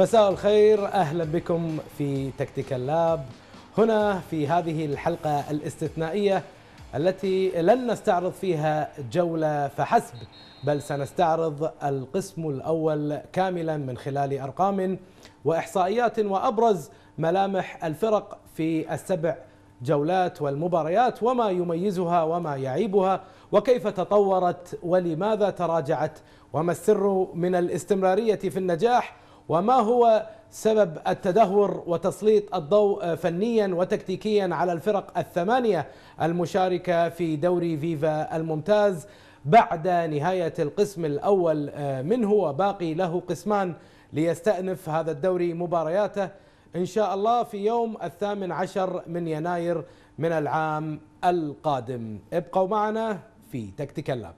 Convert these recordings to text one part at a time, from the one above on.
مساء الخير اهلا بكم في تكتيك اللاب هنا في هذه الحلقه الاستثنائيه التي لن نستعرض فيها جوله فحسب بل سنستعرض القسم الاول كاملا من خلال ارقام واحصائيات وابرز ملامح الفرق في السبع جولات والمباريات وما يميزها وما يعيبها وكيف تطورت ولماذا تراجعت وما السر من الاستمراريه في النجاح وما هو سبب التدهور وتسليط الضوء فنيا وتكتيكيا على الفرق الثمانية المشاركة في دوري فيفا الممتاز بعد نهاية القسم الأول آه، منه وباقي له قسمان ليستأنف هذا الدوري مبارياته إن شاء الله في يوم الثامن عشر من يناير من العام القادم ابقوا معنا في تكتيك لاب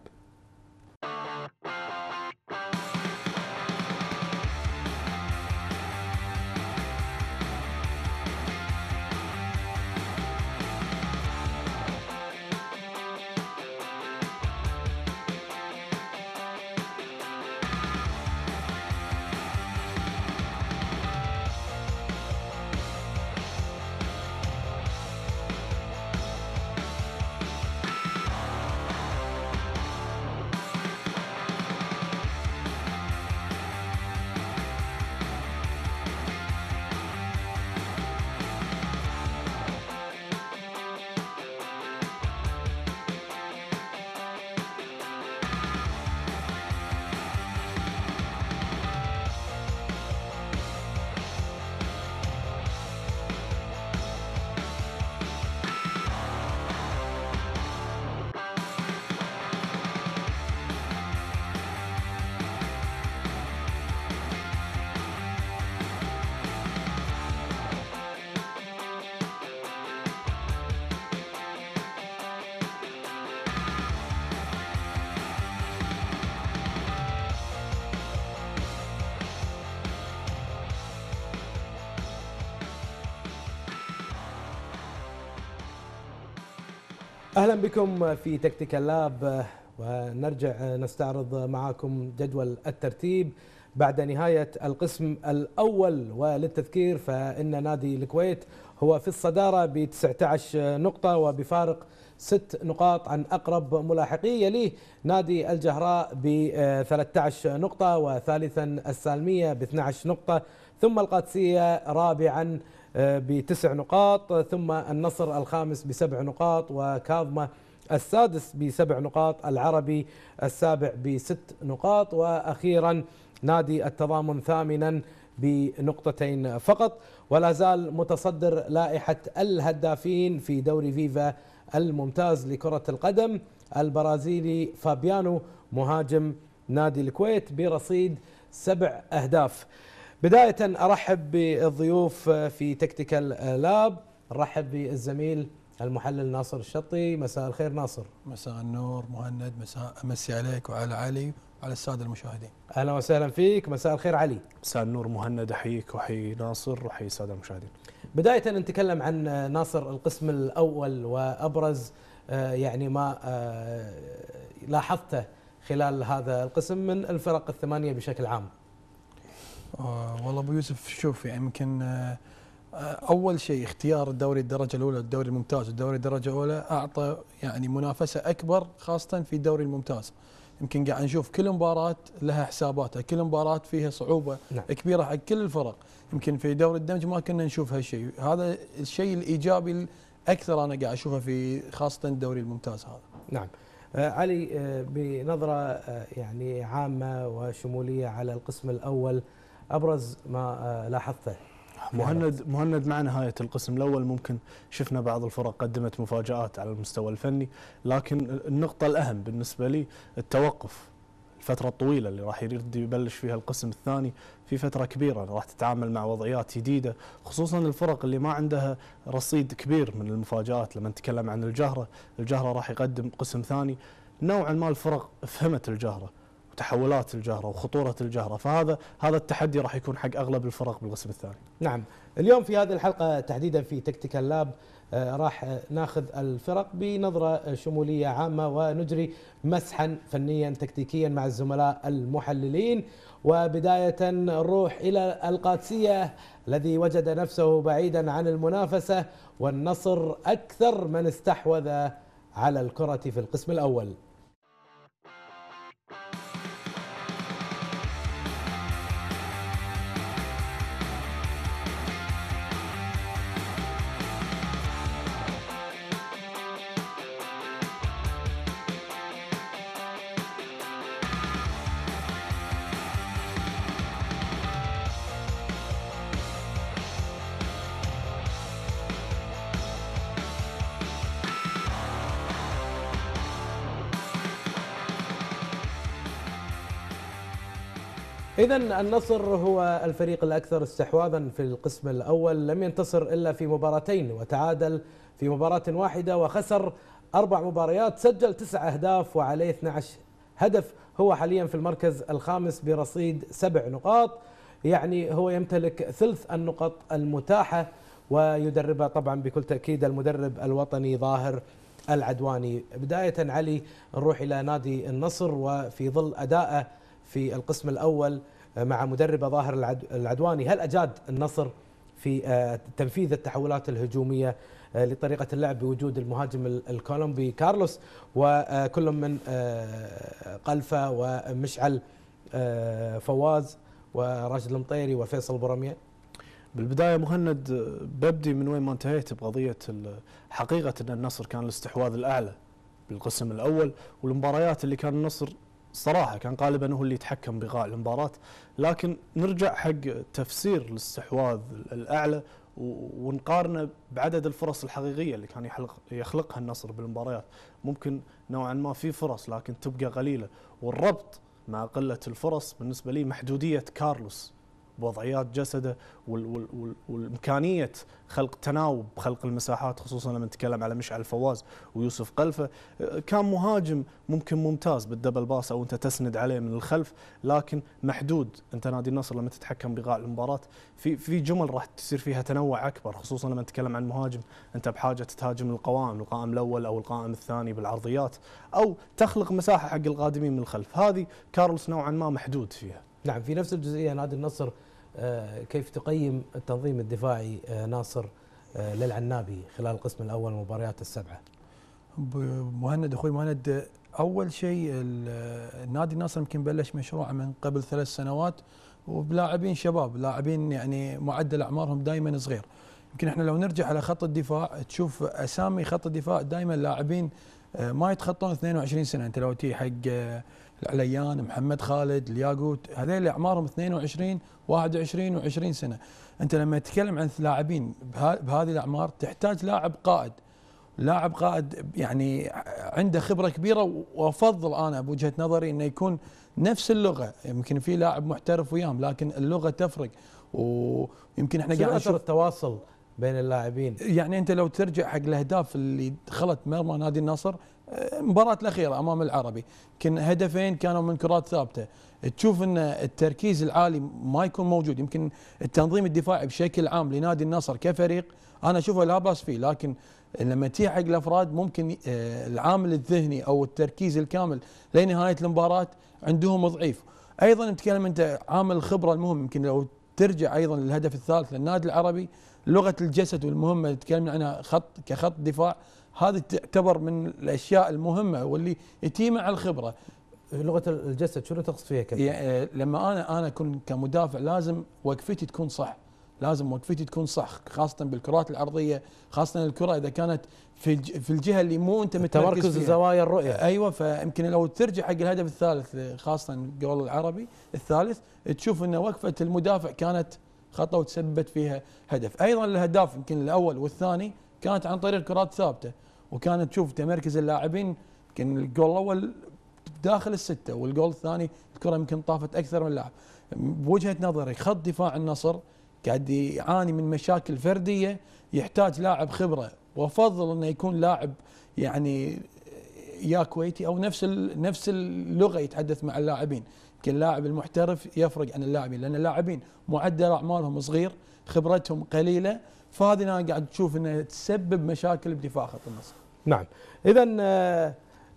اهلا بكم في تكتيكال لاب ونرجع نستعرض معاكم جدول الترتيب بعد نهاية القسم الأول وللتذكير فإن نادي الكويت هو في الصدارة ب 19 نقطة وبفارق ست نقاط عن أقرب ملاحقيه يليه نادي الجهراء ب 13 نقطة وثالثا السالمية ب 12 نقطة ثم القادسية رابعا آه، بتسع نقاط ثم النصر الخامس بسبع نقاط وكاظمة السادس بسبع نقاط العربي السابع بست نقاط وأخيرا نادي التضامن ثامنا بنقطتين فقط ولا زال متصدر لائحة الهدافين في دوري فيفا الممتاز لكرة القدم البرازيلي فابيانو مهاجم نادي الكويت برصيد سبع أهداف بداية أرحب بالضيوف آه، في تكتيكال آه، لاب أرحب بالزميل المحلل ناصر الشطي مساء الخير ناصر مساء النور مهند مساء امسي عليك وعلى علي وعلى الساده المشاهدين اهلا وسهلا فيك مساء الخير علي مساء النور مهند احييك واحيي ناصر واحيي الساده المشاهدين بدايه نتكلم عن آه، ناصر القسم الاول وابرز يعني ما لاحظته خلال هذا القسم من الفرق الثمانيه بشكل عام آه، والله ابو يوسف شوف يعني يمكن آه، اول شيء اختيار الدوري الدرجه الاولى الدوري الممتاز والدوري الدرجه الاولى اعطى يعني منافسه اكبر خاصه في الدوري الممتاز يمكن قاعد نشوف كل مباراه لها حساباتها كل مباراه فيها صعوبه نعم. كبيره حق كل الفرق يمكن في دوري الدمج ما كنا نشوف هالشيء هذا الشيء الايجابي الاكثر انا قاعد اشوفه في خاصه الدوري الممتاز هذا نعم آه، علي بنظره يعني عامه وشموليه على القسم الاول ابرز ما آه، لاحظته مهند مهند مع نهايه القسم الاول ممكن شفنا بعض الفرق قدمت مفاجات على المستوى الفني لكن النقطه الاهم بالنسبه لي التوقف الفترة الطويلة اللي راح يرد يبلش فيها القسم الثاني في فترة كبيرة راح تتعامل مع وضعيات جديدة خصوصا الفرق اللي ما عندها رصيد كبير من المفاجآت لما نتكلم عن الجهرة الجهرة راح يقدم قسم ثاني نوعا ما الفرق فهمت الجهرة وتحولات الجهره وخطوره الجهره فهذا هذا التحدي راح يكون حق اغلب الفرق بالقسم الثاني. نعم، اليوم في هذه الحلقه تحديدا في تكتيكال آه، لاب راح آه، ناخذ الفرق بنظره آه، شموليه عامه ونجري مسحا فنيا تكتيكيا مع الزملاء المحللين وبدايه نروح الى القادسيه الذي وجد نفسه بعيدا عن المنافسه والنصر اكثر من استحوذ على الكره في القسم الاول. إذا النصر هو الفريق الأكثر استحواذا في القسم الأول لم ينتصر إلا في مباراتين وتعادل في مباراة واحدة وخسر أربع مباريات سجل تسع أهداف وعليه 12 هدف هو حاليا في المركز الخامس برصيد سبع نقاط يعني هو يمتلك ثلث النقط المتاحة ويدربها طبعا بكل تأكيد المدرب الوطني ظاهر العدواني بداية علي نروح إلى نادي النصر وفي ظل أداءه في القسم الأول مع مدربه ظاهر العدواني هل أجاد النصر في آه، تنفيذ التحولات الهجومية آه، لطريقة اللعب بوجود المهاجم الكولومبي كارلوس وكل من آه، قلفة ومشعل فواز وراشد المطيري وفيصل برمية بالبدايه مهند ببدي من وين ما انتهيت بقضيه حقيقه ان النصر كان الاستحواذ الاعلى بالقسم الاول والمباريات اللي كان النصر صراحه كان غالبا هو اللي يتحكم بغاء المباراه لكن نرجع حق تفسير الاستحواذ الاعلى ونقارنه بعدد الفرص الحقيقيه اللي كان يحلق يخلقها النصر بالمباريات ممكن نوعا ما في فرص لكن تبقى قليله والربط مع قله الفرص بالنسبه لي محدوديه كارلوس بوضعيات جسده والإمكانية خلق تناوب خلق المساحات خصوصا لما نتكلم على مشعل فواز ويوسف قلفة كان مهاجم ممكن ممتاز بالدبل باس أو أنت تسند عليه من الخلف لكن محدود أنت نادي النصر لما تتحكم بقاع المباراة في في جمل راح تصير فيها تنوع أكبر خصوصا لما نتكلم عن مهاجم أنت بحاجة تهاجم القوائم القائم الأول أو القائم الثاني بالعرضيات أو تخلق مساحة حق القادمين من الخلف هذه كارلس نوعا ما محدود فيها نعم في نفس الجزئية نادي النصر آه، كيف تقيم التنظيم الدفاعي آه، ناصر آه، للعنابي خلال القسم الأول المباريات السبعة مهند أخوي مهند أول شيء النادي النصر يمكن بلش مشروعه من قبل ثلاث سنوات وبلاعبين شباب لاعبين يعني معدل أعمارهم دائما صغير يمكن احنا لو نرجع على خط الدفاع تشوف أسامي خط الدفاع دائما لاعبين ما يتخطون 22 سنة انت لو تي حق العليان محمد خالد الياقوت هذول اعمارهم 22 21 و20 سنه انت لما تتكلم عن لاعبين بهذه الاعمار تحتاج لاعب قائد لاعب قائد يعني عنده خبره كبيره وافضل انا بوجهه نظري انه يكون نفس اللغه يمكن في لاعب محترف وياهم لكن اللغه تفرق ويمكن احنا قاعدين نشوف التواصل بين اللاعبين يعني انت لو ترجع حق الاهداف اللي دخلت مرمى نادي النصر المباراة الأخيرة أمام العربي يمكن هدفين كانوا من كرات ثابتة تشوف أن التركيز العالي ما يكون موجود يمكن التنظيم الدفاعي بشكل عام لنادي النصر كفريق أنا أشوفه لا بأس فيه لكن لما تيجي حق الأفراد ممكن آه، العامل الذهني أو التركيز الكامل لنهاية المباراة عندهم ضعيف أيضا نتكلم أنت عامل الخبرة المهم يمكن لو ترجع أيضا للهدف الثالث للنادي العربي لغة الجسد والمهمة اللي تكلمنا عنها خط كخط دفاع هذه تعتبر من الاشياء المهمه واللي تجي مع الخبره لغه الجسد شنو تقصد فيها كابتن؟ يعني آه، لما انا انا اكون كمدافع لازم وقفتي تكون صح لازم وقفتي تكون صح خاصه بالكرات الارضيه خاصه الكره اذا كانت في في الجهه اللي مو انت متمركز تمركز زوايا الرؤيه ايوه فيمكن لو ترجع حق الهدف الثالث خاصه قول العربي الثالث تشوف ان وقفه المدافع كانت خطا وتسببت فيها هدف ايضا الاهداف يمكن الاول والثاني كانت عن طريق كرات ثابته وكانت تشوف تمركز اللاعبين يمكن الجول الاول داخل السته والجول الثاني الكره يمكن طافت اكثر من لاعب بوجهه نظري خط دفاع النصر قاعد يعاني من مشاكل فرديه يحتاج لاعب خبره وافضل انه يكون لاعب يعني يا كويتي او نفس نفس اللغه يتحدث مع اللاعبين يمكن اللاعب المحترف يفرق عن اللاعبين لان اللاعبين معدل اعمارهم صغير خبرتهم قليله فهذه انا قاعد تشوف انها تسبب مشاكل بدفاع خط النصر. نعم، اذا آه،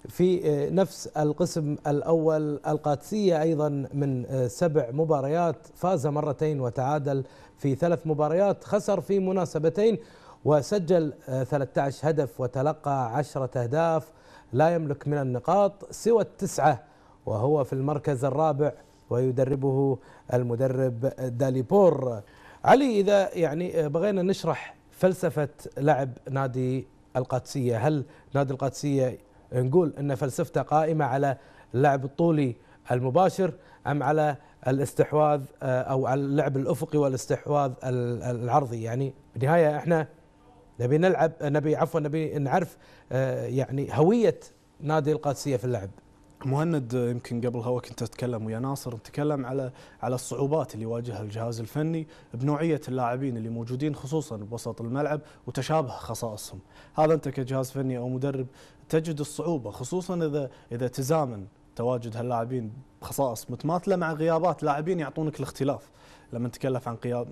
في آه، نفس القسم الاول القادسيه ايضا من آه، سبع مباريات فاز مرتين وتعادل في ثلاث مباريات، خسر في مناسبتين وسجل 13 هدف وتلقى 10 اهداف لا يملك من النقاط سوى التسعه وهو في المركز الرابع ويدربه المدرب داليبور علي إذا يعني آه، بغينا نشرح فلسفة لعب نادي القادسية هل نادي القادسية نقول أن فلسفته قائمة على اللعب الطولي المباشر أم على الاستحواذ آه، أو على اللعب الأفقي والاستحواذ العرضي يعني بالنهاية إحنا نبي نلعب آه، نبي عفوا نبي نعرف يعني هوية نادي القادسية في اللعب مهند آه، يمكن قبل هوا كنت اتكلم ويا ناصر نتكلم على على الصعوبات اللي يواجهها الجهاز الفني بنوعيه اللاعبين اللي موجودين خصوصا بوسط الملعب وتشابه خصائصهم، هذا انت كجهاز فني او مدرب تجد الصعوبه خصوصا اذا اذا تزامن تواجد هاللاعبين بخصائص متماثله مع غيابات لاعبين يعطونك الاختلاف، لما نتكلم عن قيام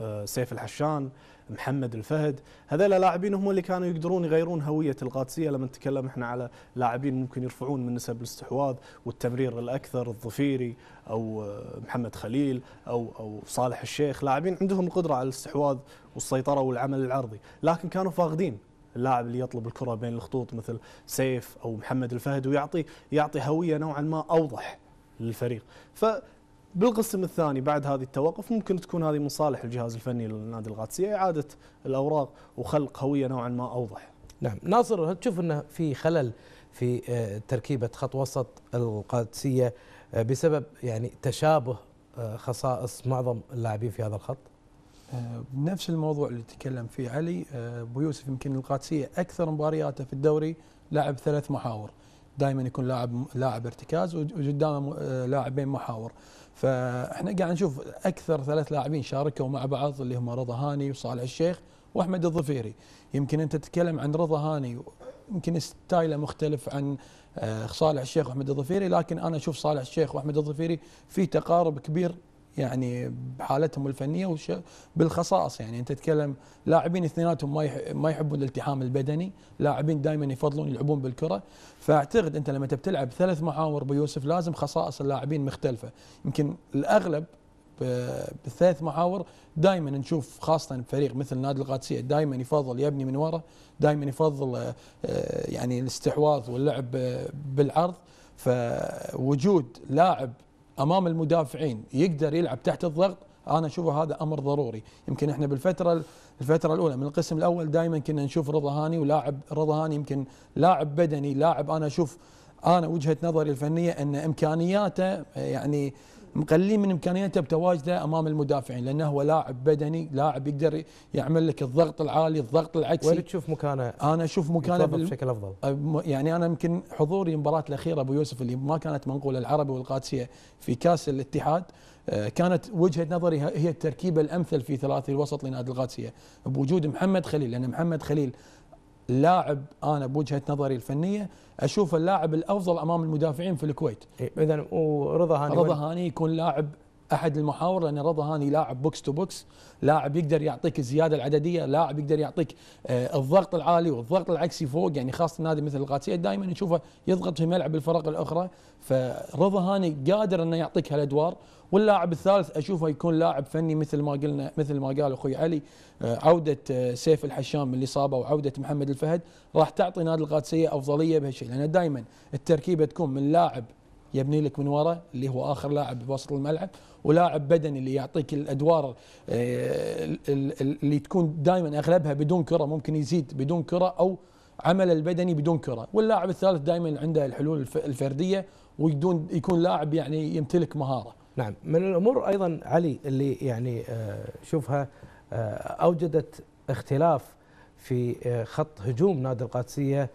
آه، سيف الحشان محمد الفهد هذا لاعبين هم اللي كانوا يقدرون يغيرون هويه القادسيه لما نتكلم احنا على لاعبين ممكن يرفعون من نسب الاستحواذ والتمرير الاكثر الظفيري او محمد خليل او او صالح الشيخ لاعبين عندهم القدره على الاستحواذ والسيطره والعمل العرضي لكن كانوا فاقدين اللاعب اللي يطلب الكره بين الخطوط مثل سيف او محمد الفهد ويعطي يعطي هويه نوعا ما اوضح للفريق ف بالقسم الثاني بعد هذه التوقف ممكن تكون هذه من صالح الجهاز الفني للنادي القادسيه اعاده الاوراق وخلق هويه نوعا ما اوضح. نعم ناصر تشوف انه في خلل في آه، تركيبه خط وسط القادسيه آه، بسبب يعني تشابه آه، خصائص معظم اللاعبين في هذا الخط؟ نفس الموضوع اللي تكلم فيه علي ابو يوسف يمكن القادسيه اكثر مبارياته في الدوري لعب ثلاث محاور دائما يكون لاعب لاعب ارتكاز وقدامه آه، لاعبين محاور فاحنا قاعد نشوف اكثر ثلاث لاعبين شاركوا مع بعض اللي هم رضا هاني وصالح الشيخ واحمد الظفيري يمكن انت تتكلم عن رضا هاني يمكن ستايله مختلف عن آه، صالح الشيخ واحمد الظفيري لكن انا اشوف صالح الشيخ واحمد الظفيري في تقارب كبير يعني بحالتهم الفنيه وش بالخصائص يعني انت تتكلم لاعبين اثنيناتهم ما ما يحبون الالتحام البدني، لاعبين دائما يفضلون يلعبون بالكره، فاعتقد انت لما تلعب ثلاث محاور بيوسف لازم خصائص اللاعبين مختلفه، يمكن الاغلب بالثلاث محاور دائما نشوف خاصه فريق مثل نادي القادسيه دائما يفضل يبني من ورا، دائما يفضل آه، يعني الاستحواذ واللعب آه، بالعرض، فوجود لاعب امام المدافعين يقدر يلعب تحت الضغط انا اشوفه هذا امر ضروري يمكن احنا بالفتره الفتره الاولى من القسم الاول دائما كنا نشوف رضا هاني ولاعب رضا هاني يمكن لاعب بدني لاعب انا اشوف انا وجهه نظري الفنيه ان امكانياته يعني مقللين من امكانياته بتواجده امام المدافعين لانه هو لاعب بدني لاعب يقدر يعمل لك الضغط العالي الضغط العكسي وين تشوف مكانه انا اشوف مكانه بشكل افضل يعني انا يمكن حضوري المباراه الاخيره ابو يوسف اللي ما كانت منقوله العربي والقادسيه في كاس الاتحاد آه، كانت وجهه نظري هي التركيبه الامثل في ثلاثي الوسط لنادي القادسيه بوجود محمد خليل لان محمد خليل لاعب انا بوجهه نظري الفنيه اشوف اللاعب الافضل امام المدافعين في الكويت إيه، اذا ورضا هاني رضا هاني يكون لاعب احد المحاور لان رضا هاني لاعب بوكس تو بوكس لاعب يقدر يعطيك الزياده العدديه لاعب يقدر يعطيك آه، الضغط العالي والضغط العكسي فوق يعني خاصه نادي مثل القادسيه دائما نشوفه يضغط في ملعب الفرق الاخرى فرضا هاني قادر انه يعطيك هالادوار واللاعب الثالث اشوفه يكون لاعب فني مثل ما قلنا مثل ما قال اخوي علي آه، عوده آه، سيف الحشام من الاصابه وعوده محمد الفهد راح تعطي نادي القادسيه افضليه بهالشيء لان دائما التركيبه تكون من لاعب يبني لك من وراء اللي هو اخر لاعب بوسط الملعب ولاعب بدني اللي يعطيك الادوار آه، اللي تكون دائما اغلبها بدون كره ممكن يزيد بدون كره او عمل البدني بدون كره واللاعب الثالث دائما عنده الحلول الفرديه ويكون لاعب يعني يمتلك مهاره نعم من الامور ايضا علي اللي يعني آه، شوفها آه، اوجدت اختلاف في آه، خط هجوم نادي القادسيه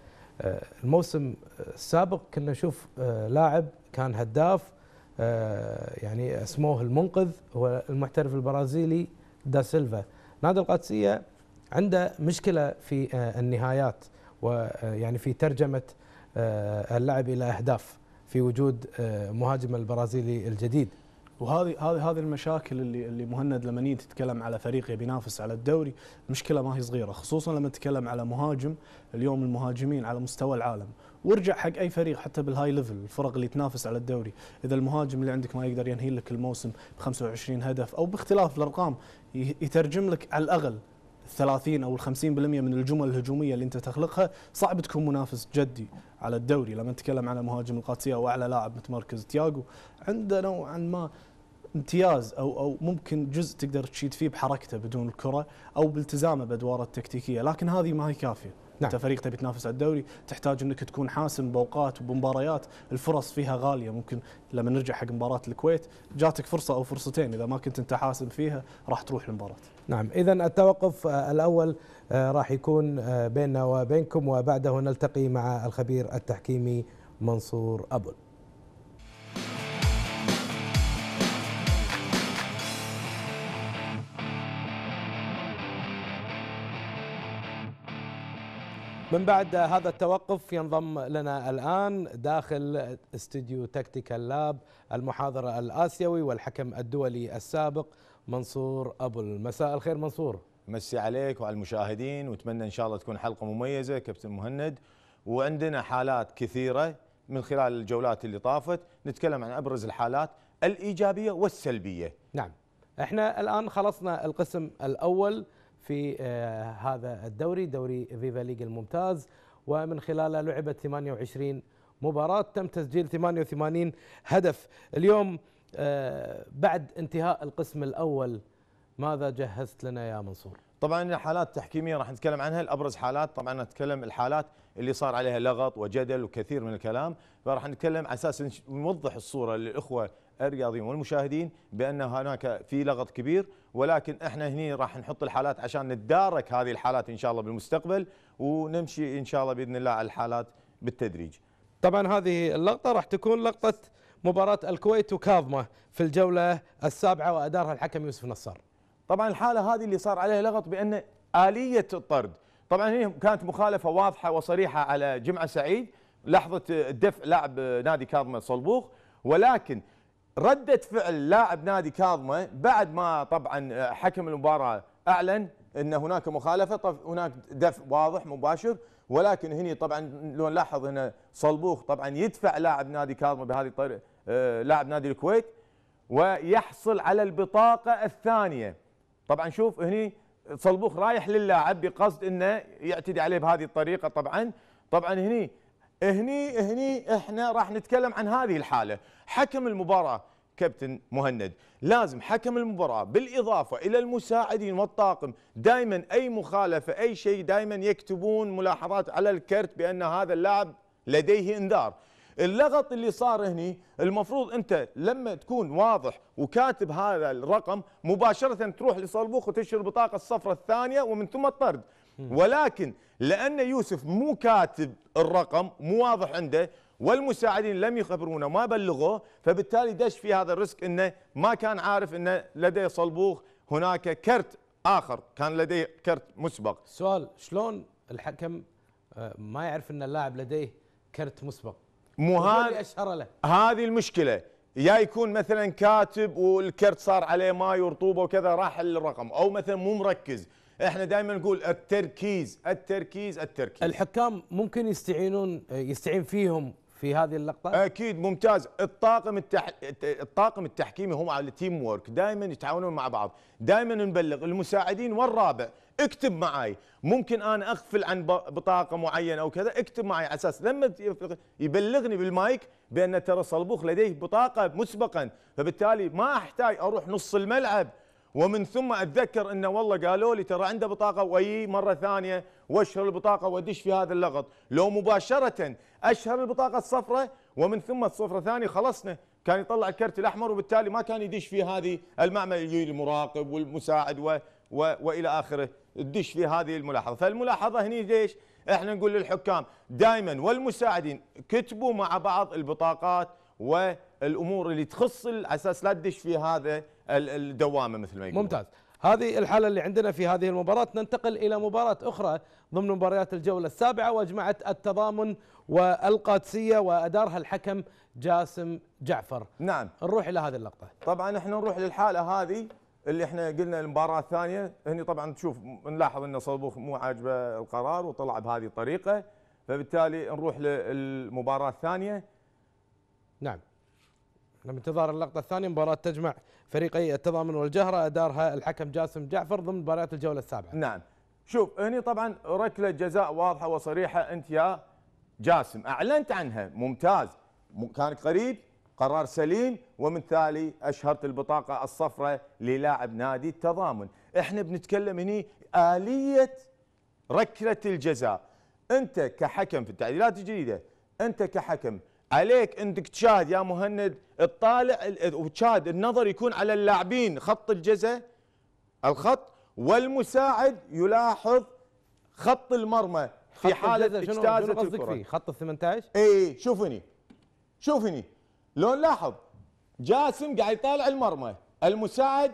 الموسم السابق كنا نشوف لاعب كان هداف يعني اسموه المنقذ هو المحترف البرازيلي دا سيلفا نادي القادسيه عنده مشكله في النهايات ويعني في ترجمه اللعب الى اهداف في وجود مهاجم البرازيلي الجديد وهذه هذه هذه المشاكل اللي اللي مهند لما نيجي تتكلم على فريق ينافس على الدوري مشكله ما هي صغيره خصوصا لما تتكلم على مهاجم اليوم المهاجمين على مستوى العالم وارجع حق اي فريق حتى بالهاي ليفل الفرق اللي تنافس على الدوري اذا المهاجم اللي عندك ما يقدر ينهي لك الموسم ب 25 هدف او باختلاف الارقام يترجم لك على الاقل 30 او 50% من الجمل الهجوميه اللي انت تخلقها صعب تكون منافس جدي على الدوري لما نتكلم على مهاجم القادسيه واعلى لاعب متمركز تياجو عنده نوعا ما امتياز او او ممكن جزء تقدر تشيد فيه بحركته بدون الكره او بالتزامه بادواره التكتيكيه لكن هذه ما هي كافيه نعم. انت فريق تبي تنافس على الدوري تحتاج انك تكون حاسم باوقات وبمباريات الفرص فيها غاليه ممكن لما نرجع حق مباراه الكويت جاتك فرصه او فرصتين اذا ما كنت انت حاسم فيها راح تروح المباراه نعم اذا التوقف آه، الاول آه، راح يكون آه، بيننا وبينكم وبعده نلتقي مع الخبير التحكيمي منصور ابو من بعد هذا التوقف ينضم لنا الآن داخل استديو تكتيكال لاب المحاضر الآسيوي والحكم الدولي السابق منصور أبو المساء الخير منصور مسي عليك وعلى المشاهدين واتمنى إن شاء الله تكون حلقة مميزة كابتن مهند وعندنا حالات كثيرة من خلال الجولات اللي طافت نتكلم عن أبرز الحالات الإيجابية والسلبية نعم احنا الآن خلصنا القسم الأول في آه، هذا الدوري دوري فيفا ليج الممتاز ومن خلاله لعبت 28 مباراة تم تسجيل 88 هدف اليوم آه، بعد انتهاء القسم الأول ماذا جهزت لنا يا منصور؟ طبعا حالات تحكيميه راح نتكلم عنها الابرز حالات طبعا نتكلم الحالات اللي صار عليها لغط وجدل وكثير من الكلام فراح نتكلم على اساس نوضح الصوره للاخوه الرياضيين والمشاهدين بان هناك في لغط كبير ولكن احنا هنا راح نحط الحالات عشان نتدارك هذه الحالات ان شاء الله بالمستقبل ونمشي ان شاء الله باذن الله على الحالات بالتدريج. طبعا هذه اللقطه راح تكون لقطه مباراه الكويت وكاظمه في الجوله السابعه وادارها الحكم يوسف نصار. طبعا الحاله هذه اللي صار عليها لغط بان اليه الطرد طبعا هي كانت مخالفه واضحه وصريحه على جمعه سعيد لحظه دفع لاعب نادي كاظمه صلبوخ ولكن ردة فعل لاعب نادي كاظمة بعد ما طبعا آه، حكم المباراة أعلن أن هناك مخالفة هناك دفع واضح مباشر ولكن هني طبعا لو نلاحظ هنا صلبوخ طبعا يدفع لاعب نادي كاظمة بهذه الطريقة آه، لاعب نادي الكويت ويحصل على البطاقة الثانية طبعا شوف هني صلبوخ رايح للاعب بقصد انه يعتدي عليه بهذه الطريقه طبعا طبعا هني هني هني احنا راح نتكلم عن هذه الحاله حكم المباراه كابتن مهند لازم حكم المباراة بالإضافة إلى المساعدين والطاقم دائما أي مخالفة أي شيء دائما يكتبون ملاحظات على الكرت بأن هذا اللاعب لديه انذار اللغط اللي صار هني المفروض أنت لما تكون واضح وكاتب هذا الرقم مباشرة تروح لصلبوخ وتشهر البطاقة الصفراء الثانية ومن ثم الطرد ولكن لأن يوسف مو كاتب الرقم مو واضح عنده والمساعدين لم يخبرونه ما بلغوه فبالتالي دش في هذا الرزق انه ما كان عارف انه لديه صلبوخ هناك كرت اخر كان لديه كرت مسبق سؤال شلون الحكم آه، ما يعرف ان اللاعب لديه كرت مسبق مو هذا هذه المشكله يا يكون مثلا كاتب والكرت صار عليه ماي ورطوبه وكذا راح الرقم او مثلا مو مركز احنا دائما نقول التركيز التركيز التركيز الحكام ممكن يستعينون آه، يستعين فيهم في هذه اللقطه اكيد ممتاز الطاقم التح... الطاقم التحكيمي هم على التيم وورك دائما يتعاونون مع بعض دائما نبلغ المساعدين والرابع اكتب معي ممكن انا اغفل عن بطاقه معينه او كذا اكتب معي على اساس لما يبلغني بالمايك بان ترى صلبوخ لديه بطاقه مسبقا فبالتالي ما احتاج اروح نص الملعب ومن ثم اتذكر انه والله قالوا لي ترى عنده بطاقه واي مره ثانيه واشهر البطاقه وادش في هذا اللغط لو مباشره اشهر البطاقه الصفراء ومن ثم الصفرة ثاني خلصنا كان يطلع الكرت الاحمر وبالتالي ما كان يدش في هذه المعمل يجي المراقب والمساعد و و والى اخره تدش في هذه الملاحظه فالملاحظه هني ليش احنا نقول للحكام دائما والمساعدين كتبوا مع بعض البطاقات والامور اللي تخص على اساس لا تدش في هذا الدوامه مثل ما يقولون ممتاز هذه الحاله اللي عندنا في هذه المباراه ننتقل الى مباراه اخرى ضمن مباريات الجولة السابعة واجمعت التضامن والقادسية وأدارها الحكم جاسم جعفر نعم نروح إلى هذه اللقطة طبعا احنا نروح للحالة هذه اللي احنا قلنا المباراة الثانية هني طبعا تشوف نلاحظ ان صلبوخ مو عاجبه القرار وطلع بهذه الطريقة فبالتالي نروح للمباراة الثانية نعم انتظار اللقطة الثانية مباراة تجمع فريقي التضامن والجهرة أدارها الحكم جاسم جعفر ضمن مباريات الجولة السابعة نعم شوف هني طبعا ركله جزاء واضحه وصريحه انت يا جاسم اعلنت عنها ممتاز كان قريب قرار سليم ومن تالي اشهرت البطاقه الصفراء للاعب نادي التضامن احنا بنتكلم هني اليه ركله الجزاء انت كحكم في التعديلات الجديده انت كحكم عليك انك تشاهد يا مهند تطالع وتشاهد النظر يكون على اللاعبين خط الجزاء الخط والمساعد يلاحظ خط المرمى في حاله اجتازه الكره فيه خط ال 18 اي شوفني شوفني لو نلاحظ جاسم قاعد يطالع المرمى المساعد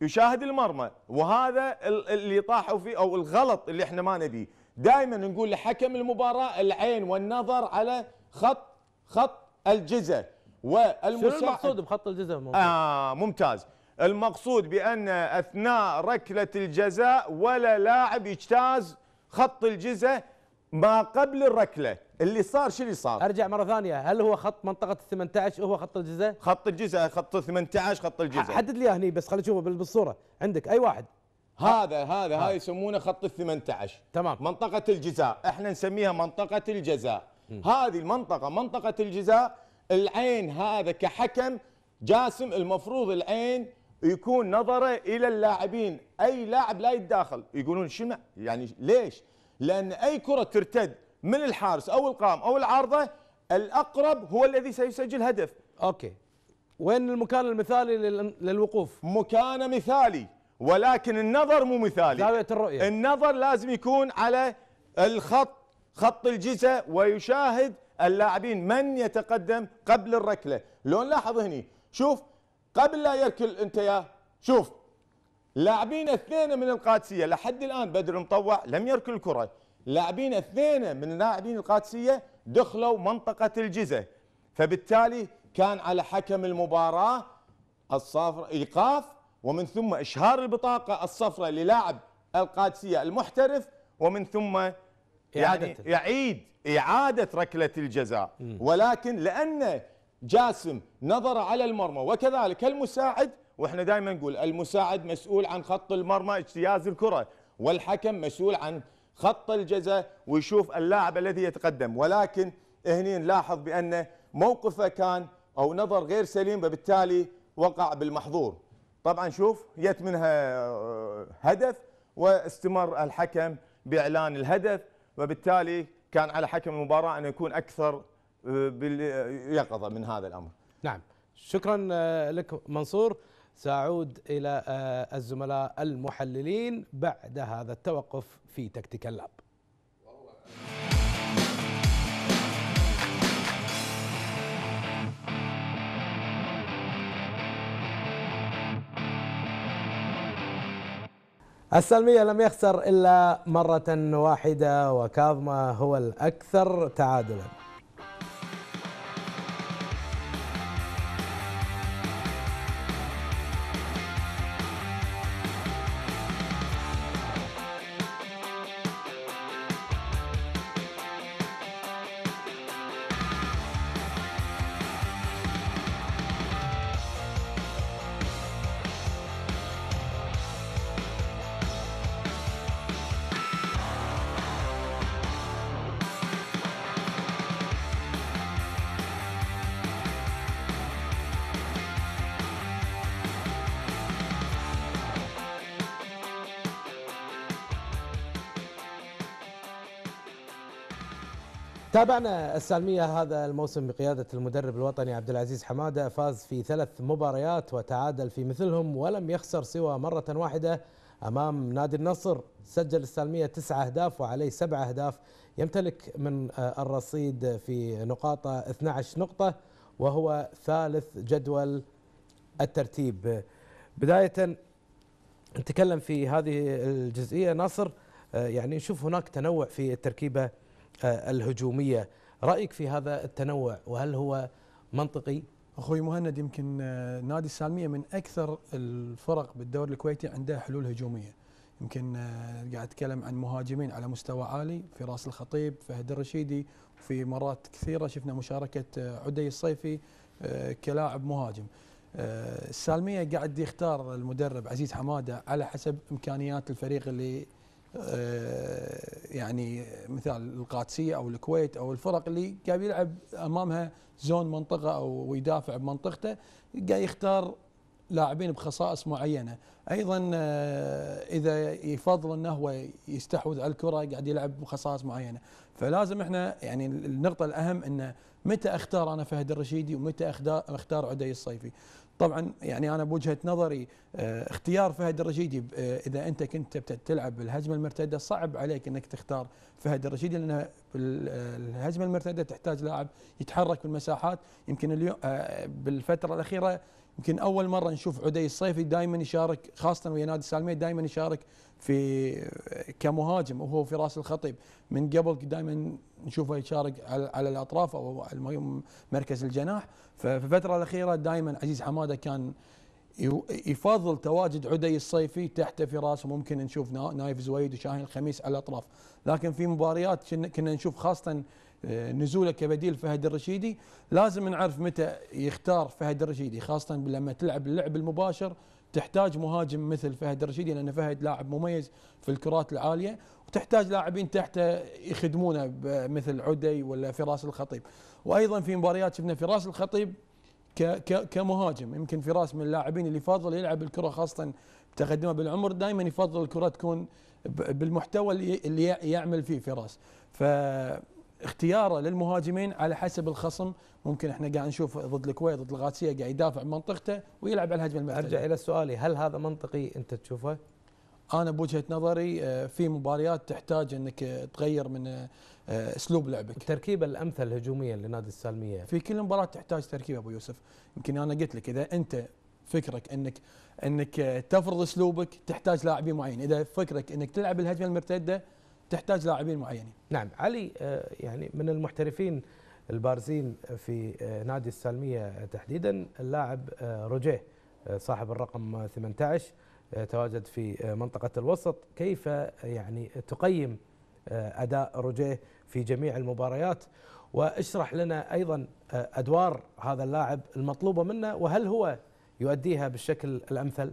يشاهد المرمى وهذا اللي طاحوا فيه او الغلط اللي احنا ما نبيه دائما نقول لحكم المباراه العين والنظر على خط خط الجزء والمساعد شنو المقصود بخط الجزء ممتاز. آه ممتاز المقصود بأن أثناء ركلة الجزاء ولا لاعب يجتاز خط الجزاء ما قبل الركلة اللي صار شو اللي صار ارجع مره ثانيه هل هو خط منطقه ال 18 هو خط الجزاء خط الجزاء خط ال 18 خط الجزاء حدد لي هني بس خلينا نشوفه بالصوره عندك اي واحد هذا هذا آه. هاي يسمونه خط ال 18 تمام منطقه الجزاء احنا نسميها منطقه الجزاء م. هذه المنطقه منطقه الجزاء العين هذا كحكم جاسم المفروض العين يكون نظره الى اللاعبين اي لاعب لا يتداخل يقولون شنو يعني ليش لان اي كره ترتد من الحارس او القام او العارضه الاقرب هو الذي سيسجل هدف اوكي وين المكان المثالي للوقوف مكان مثالي ولكن النظر مو مثالي زاويه الرؤيه النظر لازم يكون على الخط خط الجزء ويشاهد اللاعبين من يتقدم قبل الركله لو نلاحظ هني شوف قبل لا يركل انت يا شوف لاعبين اثنين من القادسيه لحد الان بدر مطوع لم يركل الكره لاعبين اثنين من لاعبين القادسيه دخلوا منطقه الجزء فبالتالي كان على حكم المباراه الصافر ايقاف ومن ثم اشهار البطاقه الصفراء للاعب القادسيه المحترف ومن ثم يعني يعيد اعاده ركله الجزاء ولكن لانه جاسم نظر على المرمى وكذلك المساعد واحنا دائما نقول المساعد مسؤول عن خط المرمى اجتياز الكره والحكم مسؤول عن خط الجزاء ويشوف اللاعب الذي يتقدم ولكن هني نلاحظ بان موقفه كان او نظر غير سليم فبالتالي وقع بالمحظور طبعا شوف جت منها آه، هدف واستمر الحكم باعلان الهدف وبالتالي كان على حكم المباراه ان يكون اكثر باليقظه من هذا الامر. نعم شكرا آه، لك منصور ساعود الى آه، الزملاء المحللين بعد هذا التوقف في تكتيك اللاب السلمية لم يخسر إلا مرة واحدة وكاظمة هو الأكثر تعادلاً تابعنا السالمية هذا الموسم بقيادة المدرب الوطني عبد العزيز حمادة فاز في ثلاث مباريات وتعادل في مثلهم ولم يخسر سوى مرة واحدة أمام نادي النصر سجل السالمية تسعة أهداف وعليه سبعة أهداف يمتلك من آه، الرصيد في نقاطه 12 نقطة وهو ثالث جدول الترتيب بداية نتكلم في هذه الجزئية نصر آه، يعني نشوف هناك تنوع في التركيبة آه، الهجومية رأيك في هذا التنوع وهل هو منطقي؟ اخوي مهند يمكن آه، نادي السالميه من اكثر الفرق بالدوري الكويتي عندها حلول هجوميه يمكن آه، قاعد اتكلم عن مهاجمين على مستوى عالي فراس الخطيب فهد الرشيدي في مرات كثيره شفنا مشاركه عدي الصيفي كلاعب مهاجم السالميه قاعد يختار المدرب عزيز حماده على حسب امكانيات الفريق اللي آه، يعني مثال القادسيه او الكويت او الفرق اللي قاعد يلعب امامها زون منطقه او ويدافع بمنطقته قاعد يختار لاعبين بخصائص معينه، ايضا آه، اذا يفضل انه هو يستحوذ على الكره قاعد يلعب بخصائص معينه، فلازم احنا يعني النقطه الاهم انه متى اختار انا فهد الرشيدي ومتى اختار عدي الصيفي، طبعا يعني انا بوجهه نظري آه، اختيار فهد الرشيدي آه، اذا انت كنت تلعب بالهجمه المرتده صعب عليك انك تختار فهد الرشيدي لان الهجمه المرتده تحتاج لاعب يتحرك في المساحات يمكن اليوم آه، بالفتره الاخيره يمكن اول مره نشوف عدي الصيفي دائما يشارك خاصه ويا نادي السالميه دائما يشارك في كمهاجم وهو في راس الخطيب من قبل دائما نشوفه يشارك على الاطراف او مركز الجناح ففي الفتره الاخيره دائما عزيز حماده كان يفضل تواجد عدي الصيفي تحت فراس ممكن نشوف نايف زويد وشاهين الخميس على الاطراف لكن في مباريات كنا نشوف خاصه آه، نزوله كبديل فهد الرشيدي لازم نعرف متى يختار فهد الرشيدي خاصه لما تلعب اللعب المباشر تحتاج مهاجم مثل فهد الرشيدي لان فهد لاعب مميز في الكرات العاليه وتحتاج لاعبين تحته يخدمونه مثل عدي ولا فراس الخطيب وايضا في مباريات شفنا فراس الخطيب كمهاجم يمكن فراس من اللاعبين اللي يفضل يلعب الكره خاصه تقدمه بالعمر دائما يفضل الكره تكون بالمحتوى اللي يعمل فيه فراس ف اختياره للمهاجمين على حسب الخصم ممكن احنا قاعد نشوف ضد الكويت ضد الغاتسيه قاعد يدافع بمنطقته ويلعب على الهجمه المرتده ارجع الى سؤالي هل هذا منطقي انت تشوفه؟ انا بوجهه نظري آه، في مباريات تحتاج انك تغير من آه، اسلوب لعبك. التركيبه الامثل هجوميا لنادي السالميه. في كل مباراه تحتاج تركيبه ابو يوسف، يمكن انا قلت لك اذا انت فكرك انك انك تفرض اسلوبك تحتاج لاعبين معين، اذا فكرك انك تلعب الهجمه المرتده تحتاج لاعبين معينين نعم علي آه، يعني من المحترفين البارزين في آه، نادي السالمية تحديدا اللاعب آه، روجيه صاحب الرقم 18 تواجد في منطقة الوسط كيف يعني تقيم أداء روجيه في جميع المباريات واشرح لنا أيضا أدوار هذا اللاعب المطلوبة منه وهل هو يؤديها بالشكل الأمثل؟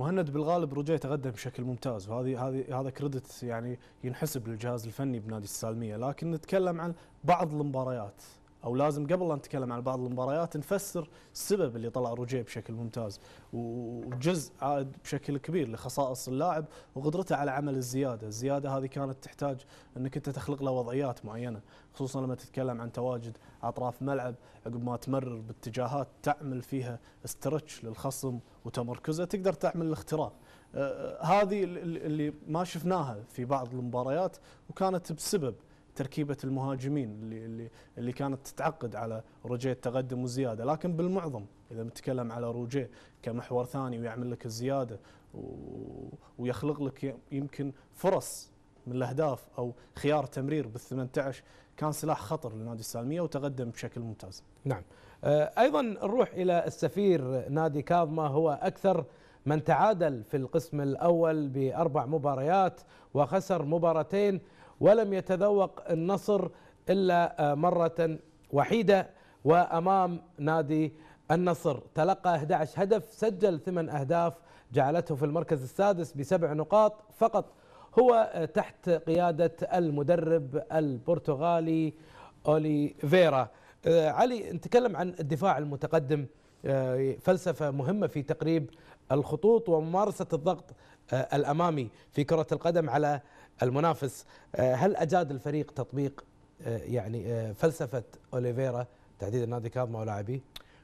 مهند بالغالب رجاء تقدم بشكل ممتاز وهذه هذه هذا كريدت يعني ينحسب للجهاز الفني بنادي السالميه لكن نتكلم عن بعض المباريات او لازم قبل لا نتكلم عن بعض المباريات نفسر السبب اللي طلع روجيه بشكل ممتاز وجزء عائد بشكل كبير لخصائص اللاعب وقدرته على عمل الزياده، الزياده هذه كانت تحتاج انك انت تخلق له وضعيات معينه، خصوصا لما تتكلم عن تواجد اطراف ملعب عقب ما تمرر باتجاهات تعمل فيها استرتش للخصم وتمركزه تقدر تعمل الاختراق. أه، أه، هذه اللي ما شفناها في بعض المباريات وكانت بسبب تركيبه المهاجمين اللي اللي اللي كانت تتعقد على روجيه التقدم والزياده لكن بالمعظم اذا بنتكلم على روجيه كمحور ثاني ويعمل لك الزياده ويخلق لك يمكن فرص من الاهداف او خيار تمرير بال 18 كان سلاح خطر لنادي السالميه وتقدم بشكل ممتاز. نعم. آه، ايضا نروح الى السفير نادي كاظمه هو اكثر من تعادل في القسم الاول باربع مباريات وخسر مباراتين ولم يتذوق النصر إلا آه، مرة وحيدة وأمام نادي النصر تلقى 11 هدف سجل 8 أهداف جعلته في المركز السادس بسبع نقاط فقط هو آه، تحت قيادة المدرب البرتغالي أوليفيرا آه، علي نتكلم عن الدفاع المتقدم فلسفة مهمة في تقريب الخطوط وممارسة الضغط الأمامي في كرة القدم على المنافس آه، هل اجاد الفريق تطبيق آه، يعني آه، فلسفه اوليفيرا تحديدا نادي كاظمه ولاعبيه؟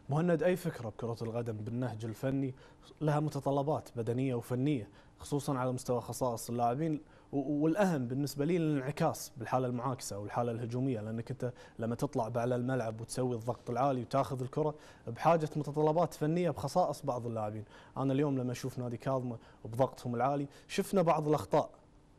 مهند اي فكره بكره القدم بالنهج الفني لها متطلبات بدنيه وفنيه خصوصا على مستوى خصائص اللاعبين والاهم بالنسبه لي الانعكاس بالحاله المعاكسه او الحاله الهجوميه لانك انت لما تطلع على الملعب وتسوي الضغط العالي وتاخذ الكره بحاجه متطلبات فنيه بخصائص بعض اللاعبين، انا اليوم لما اشوف نادي كاظمه بضغطهم العالي شفنا بعض الاخطاء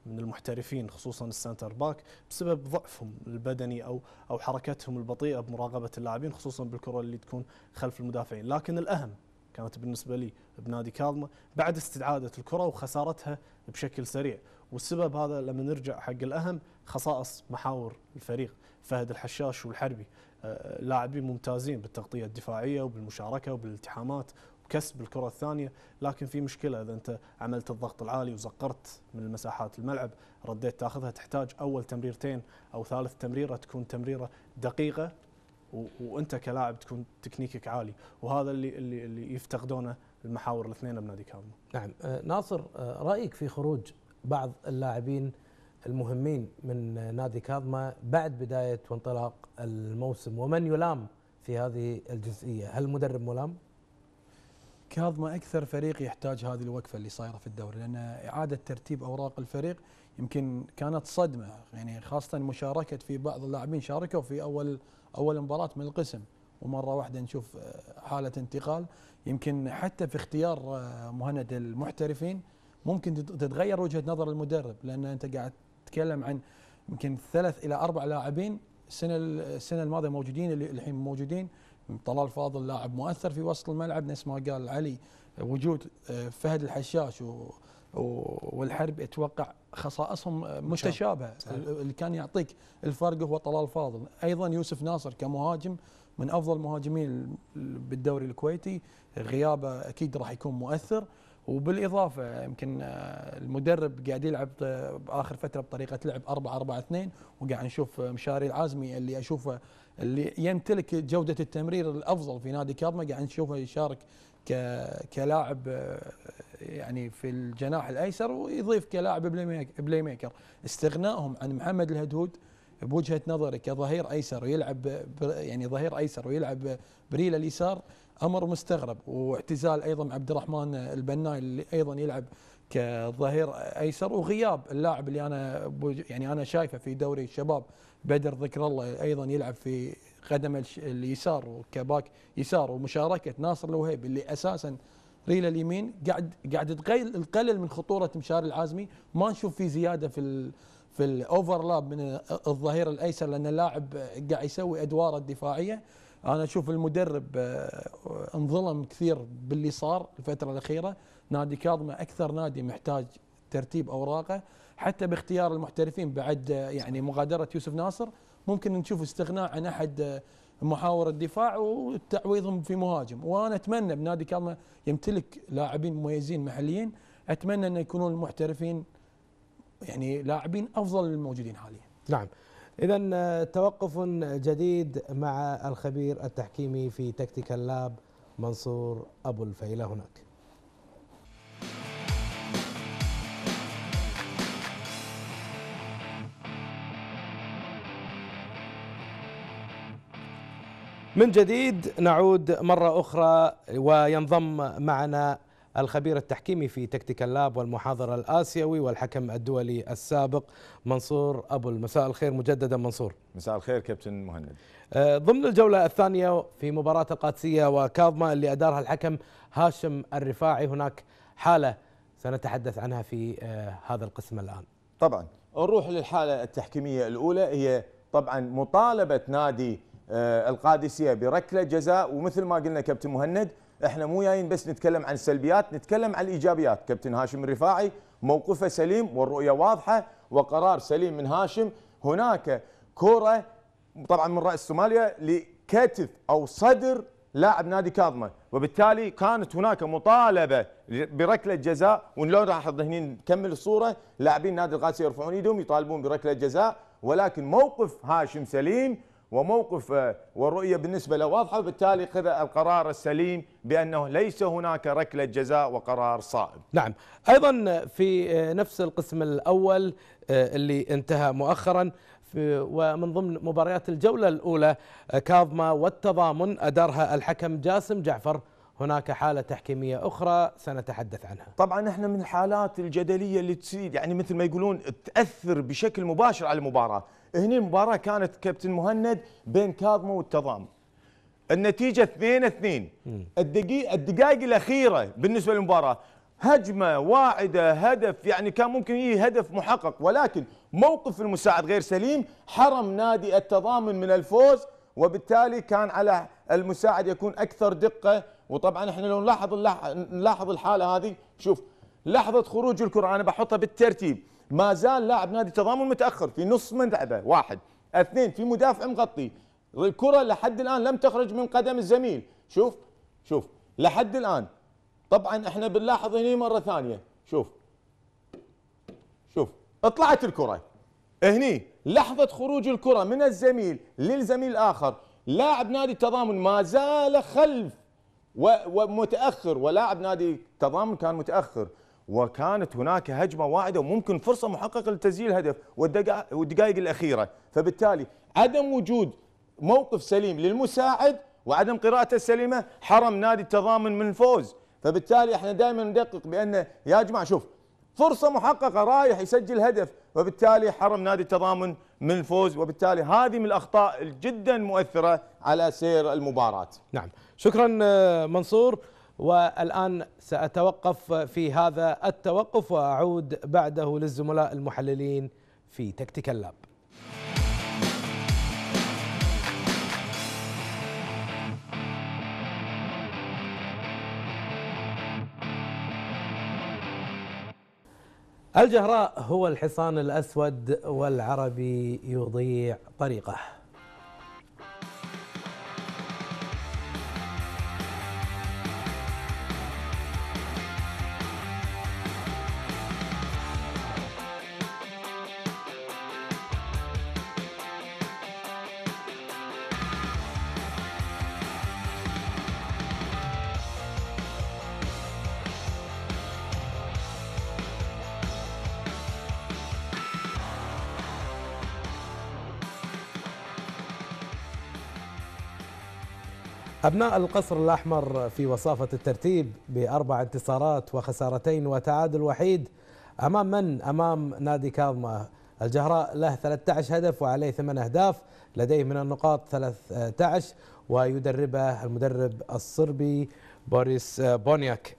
من المحترفين خصوصا السنتر باك بسبب ضعفهم البدني او او حركتهم البطيئه بمراقبه اللاعبين خصوصا بالكره اللي تكون خلف المدافعين، لكن الاهم كانت بالنسبه لي بنادي كاظمه بعد استعاده الكره وخسارتها بشكل سريع، والسبب هذا لما نرجع حق الاهم خصائص محاور الفريق، فهد الحشاش والحربي آه، لاعبين ممتازين بالتغطيه الدفاعيه وبالمشاركه وبالالتحامات كسب الكره الثانيه لكن في مشكله اذا انت عملت الضغط العالي وزقرت من المساحات الملعب رديت تاخذها تحتاج اول تمريرتين او ثالث تمريره تكون تمريره دقيقه وانت كلاعب تكون تكنيكك عالي وهذا اللي اللي, اللي يفتقدونه المحاور الاثنين بنادي كامل. نعم أه، ناصر أه، رايك في خروج بعض اللاعبين المهمين من نادي كاظمة بعد بداية وانطلاق الموسم ومن يلام في هذه الجزئية هل المدرب ملام؟ كاظمة أكثر فريق يحتاج هذه الوقفة اللي صايرة في الدوري لأن إعادة ترتيب أوراق الفريق يمكن كانت صدمة يعني خاصة مشاركة في بعض اللاعبين شاركوا في أول أول مباراة من القسم ومرة واحدة نشوف حالة انتقال يمكن حتى في اختيار مهند المحترفين ممكن تتغير وجهة نظر المدرب لأن أنت قاعد تتكلم عن يمكن ثلاث إلى أربع لاعبين السنة السنة الماضية موجودين الحين موجودين طلال فاضل لاعب مؤثر في وسط الملعب نفس ما قال علي وجود آه، فهد الحشاش و والحرب اتوقع خصائصهم متشابهه اللي كان يعطيك الفرق هو طلال فاضل ايضا يوسف ناصر كمهاجم من افضل المهاجمين بالدوري الكويتي غيابه اكيد راح يكون مؤثر وبالاضافه يمكن آه، المدرب قاعد يلعب باخر آه، فتره بطريقه لعب 4 4 2 وقاعد نشوف مشاري العازمي اللي اشوفه اللي يمتلك جوده التمرير الافضل في نادي كاظمه قاعد نشوفه يشارك كلاعب آه، يعني في الجناح الايسر ويضيف كلاعب بلاي ميكر استغنائهم عن محمد الهدهود بوجهه نظري كظهير ايسر ويلعب يعني ظهير ايسر ويلعب بريل اليسار امر مستغرب واعتزال ايضا عبد الرحمن البناي اللي ايضا يلعب كظهير ايسر وغياب اللاعب اللي انا يعني انا شايفه في دوري الشباب بدر ذكر الله ايضا يلعب في قدم اليسار وكباك يسار ومشاركه ناصر الوهيب اللي اساسا ريل اليمين قاعد قاعد تقلل من خطوره مشاري العازمي ما نشوف في زياده في في الاوفرلاب من الظهير الايسر لان اللاعب قاعد يسوي ادواره الدفاعيه انا اشوف المدرب آه، انظلم كثير باللي صار الفتره الاخيره نادي كاظمه اكثر نادي محتاج ترتيب اوراقه حتى باختيار المحترفين بعد يعني مغادره يوسف ناصر ممكن نشوف استغناء عن احد محاور الدفاع وتعويضهم في مهاجم وانا اتمنى بنادي كاظمه يمتلك لاعبين مميزين محليين اتمنى ان يكونون المحترفين يعني لاعبين افضل الموجودين حاليا نعم اذا آه، توقف جديد مع الخبير التحكيمي في تكتيكال لاب منصور ابو الفيله هناك من جديد نعود مرة أخرى وينضم معنا الخبير التحكيمي في تكتيكال لاب والمحاضر الآسيوي والحكم الدولي السابق منصور أبو مساء الخير مجددا منصور مساء الخير كابتن مهند آه، ضمن الجولة الثانية في مباراة القادسية وكاظمة اللي أدارها الحكم هاشم الرفاعي هناك حالة سنتحدث عنها في آه، هذا القسم الآن طبعا نروح للحالة التحكيمية الأولى هي طبعا مطالبة نادي آه، القادسيه بركله جزاء ومثل ما قلنا كابتن مهند احنا مو جايين بس نتكلم عن السلبيات نتكلم عن الايجابيات كابتن هاشم الرفاعي موقفه سليم والرؤيه واضحه وقرار سليم من هاشم هناك كره طبعا من راس صوماليا لكتف او صدر لاعب نادي كاظمه وبالتالي كانت هناك مطالبه بركله جزاء ولو لاحظ هنا نكمل الصوره لاعبين نادي القادسيه يرفعون ايدهم يطالبون بركله جزاء ولكن موقف هاشم سليم وموقف آه، والرؤية بالنسبة له واضحة وبالتالي خذ القرار السليم بأنه ليس هناك ركلة جزاء وقرار صائب نعم أيضا في آه، نفس القسم الأول آه، اللي انتهى مؤخرا ومن ضمن مباريات الجولة الأولى كاظمة والتضامن أدارها الحكم جاسم جعفر هناك حالة تحكيمية أخرى سنتحدث عنها طبعا احنا من الحالات الجدلية اللي تصير يعني مثل ما يقولون تأثر بشكل مباشر على المباراة هني المباراه كانت كابتن مهند بين كاظمه والتضامن النتيجه 2 2 الدقيقه الدقائق الاخيره بالنسبه للمباراه هجمه واعده هدف يعني كان ممكن يجي هدف محقق ولكن موقف المساعد غير سليم حرم نادي التضامن من الفوز وبالتالي كان على المساعد يكون اكثر دقه وطبعا احنا لو نلاحظ نلاحظ الحاله هذه شوف لحظه خروج الكره انا بحطها بالترتيب ما زال لاعب نادي التضامن متاخر في نص ملعبه واحد اثنين في مدافع مغطي الكره لحد الان لم تخرج من قدم الزميل شوف شوف لحد الان طبعا احنا بنلاحظ هنا مره ثانيه شوف شوف طلعت الكره هني لحظه خروج الكره من الزميل للزميل الاخر لاعب نادي التضامن ما زال خلف ومتاخر ولاعب نادي التضامن كان متاخر وكانت هناك هجمه واعده وممكن فرصه محققه لتسجيل هدف والدقائق الاخيره فبالتالي عدم وجود موقف سليم للمساعد وعدم قراءته السليمه حرم نادي التضامن من الفوز فبالتالي احنا دائما ندقق بان يا جماعه شوف فرصه محققه رايح يسجل هدف وبالتالي حرم نادي التضامن من الفوز وبالتالي هذه من الاخطاء جدا مؤثره على سير المباراه نعم شكرا آه، منصور والآن سأتوقف في هذا التوقف وأعود بعده للزملاء المحللين في تكتيك اللاب الجهراء هو الحصان الأسود والعربي يضيع طريقه أبناء القصر الأحمر في وصافة الترتيب بأربع انتصارات وخسارتين وتعادل وحيد أمام من؟ أمام نادي كاظمة الجهراء له 13 هدف وعليه 8 أهداف لديه من النقاط 13 ويدربه المدرب الصربي بوريس آه، بونياك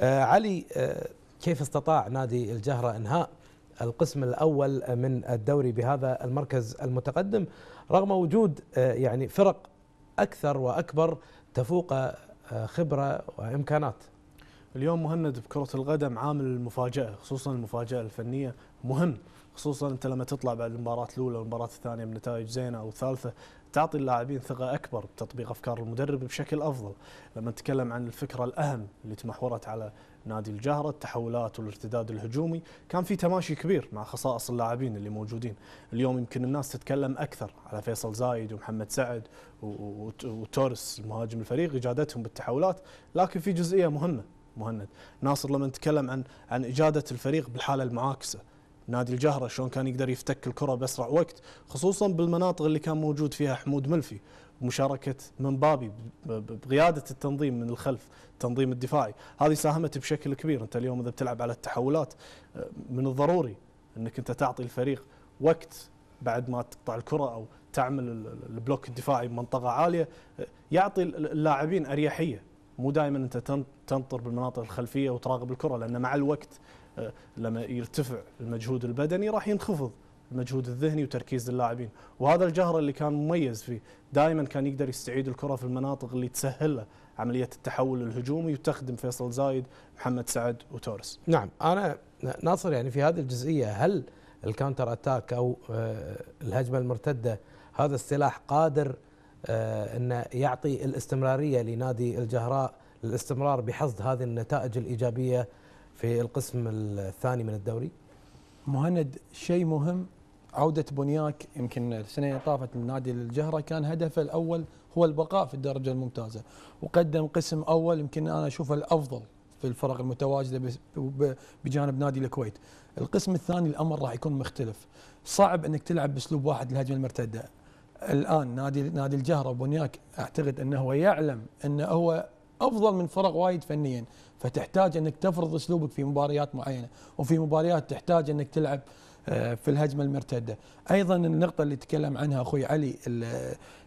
آه، علي آه، كيف استطاع نادي الجهرة إنهاء القسم الأول من الدوري بهذا المركز المتقدم رغم وجود يعني فرق أكثر وأكبر تفوق آه، خبرة وإمكانات اليوم مهند بكرة القدم عامل المفاجأة خصوصا المفاجأة الفنية مهم خصوصا انت لما تطلع بعد المباراة الأولى والمباراة الثانية بنتائج زينة أو ثالثة تعطي اللاعبين ثقة أكبر بتطبيق أفكار المدرب بشكل أفضل لما نتكلم عن الفكرة الأهم اللي تمحورت على نادي الجهرة التحولات والارتداد الهجومي كان في تماشي كبير مع خصائص اللاعبين اللي موجودين اليوم يمكن الناس تتكلم أكثر على فيصل زايد ومحمد سعد وتورس المهاجم الفريق إجادتهم بالتحولات لكن في جزئية مهمة مهند ناصر لما نتكلم عن عن إجادة الفريق بالحالة المعاكسة نادي الجهرة شلون كان يقدر يفتك الكرة بأسرع وقت خصوصا بالمناطق اللي كان موجود فيها حمود ملفي مشاركة منبابي بقيادة التنظيم من الخلف التنظيم الدفاعي هذه ساهمت بشكل كبير أنت اليوم إذا بتلعب على التحولات آه، من الضروري أنك أنت تعطي الفريق وقت بعد ما تقطع الكرة أو تعمل البلوك الدفاعي بمنطقة عالية آه، يعطي اللاعبين أريحية مو دائما أنت تنطر بالمناطق الخلفية وتراقب الكرة لأن مع الوقت آه، لما يرتفع المجهود البدني راح ينخفض المجهود الذهني وتركيز اللاعبين وهذا الجهر اللي كان مميز فيه دائما كان يقدر يستعيد الكره في المناطق اللي تسهل له عمليه التحول الهجومي وتخدم فيصل زايد محمد سعد وتورس نعم انا ناصر يعني في هذه الجزئيه هل الكاونتر اتاك او آه، الهجمه المرتده هذا السلاح قادر آه، انه يعطي الاستمراريه لنادي الجهراء للاستمرار بحصد هذه النتائج الايجابيه في القسم الثاني من الدوري؟ مهند شيء مهم عودة بنياك يمكن السنة اللي طافت لنادي الجهرة كان هدفه الأول هو البقاء في الدرجة الممتازة وقدم قسم أول يمكن أنا أشوفه الأفضل في الفرق المتواجدة بجانب نادي الكويت القسم الثاني الأمر راح يكون مختلف صعب أنك تلعب بأسلوب واحد الهجمة المرتدة الآن نادي نادي الجهرة بونياك أعتقد أنه هو يعلم أنه هو افضل من فرق وايد فنيا فتحتاج انك تفرض اسلوبك في مباريات معينه وفي مباريات تحتاج انك تلعب آه، في الهجمه المرتده ايضا النقطه اللي تكلم عنها اخوي علي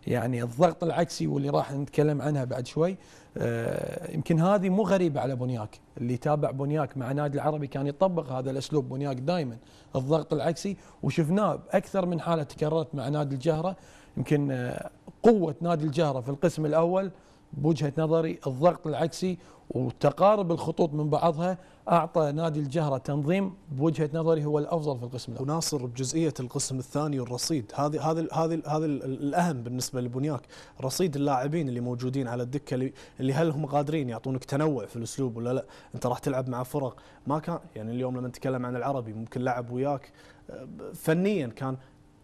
يعني الضغط العكسي واللي راح نتكلم عنها بعد شوي آه، يمكن هذه مو غريبه على بنياك اللي تابع بنياك مع نادي العربي كان يطبق هذا الاسلوب بنياك دائما الضغط العكسي وشفناه باكثر من حاله تكررت مع نادي الجهره يمكن آه، قوه نادي الجهره في القسم الاول بوجهه نظري الضغط العكسي وتقارب الخطوط من بعضها اعطى نادي الجهره تنظيم بوجهه نظري هو الافضل في القسم الاول. وناصر بجزئيه القسم الثاني والرصيد، هذه هذه هذه الاهم بالنسبه لبنياك، رصيد اللاعبين اللي موجودين على الدكه اللي, اللي هل هم قادرين يعطونك تنوع في الاسلوب ولا لا؟ انت راح تلعب مع فرق ما كان يعني اليوم لما نتكلم عن العربي ممكن لعب وياك آه، فنيا كان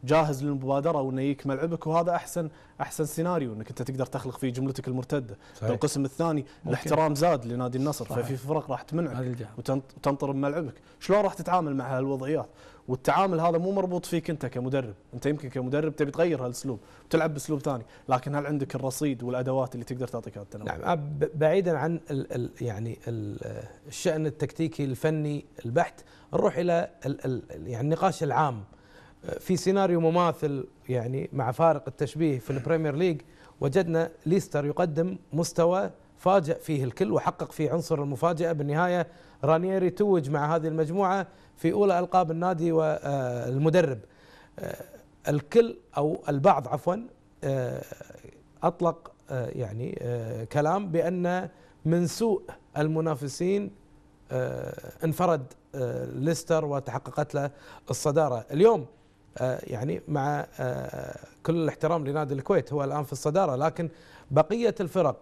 جاهز للمبادره وانه يجيك ملعبك وهذا احسن احسن سيناريو انك انت تقدر تخلق فيه جملتك المرتده صحيح. القسم الثاني ممكن. الاحترام زاد لنادي النصر صحيح. ففي فرق راح تمنعك وتنطر بملعبك شلون راح تتعامل مع هالوضعيات والتعامل هذا مو مربوط فيك انت كمدرب انت يمكن كمدرب تبي تغير هالاسلوب وتلعب باسلوب ثاني لكن هل عندك الرصيد والادوات اللي تقدر تعطيك هذا التنوع نعم بعيدا عن الـ الـ يعني الـ الشان التكتيكي الفني البحت نروح الى الـ الـ يعني النقاش العام في سيناريو مماثل يعني مع فارق التشبيه في البريمير ليج وجدنا ليستر يقدم مستوى فاجأ فيه الكل وحقق فيه عنصر المفاجأة بالنهاية رانييري توج مع هذه المجموعة في أولى ألقاب النادي والمدرب آه، آه، الكل أو البعض عفوا آه، أطلق يعني كلام بأن من سوء المنافسين انفرد ليستر وتحققت له الصدارة اليوم آه، يعني مع آه، كل الاحترام لنادي الكويت هو الان في الصداره لكن بقيه الفرق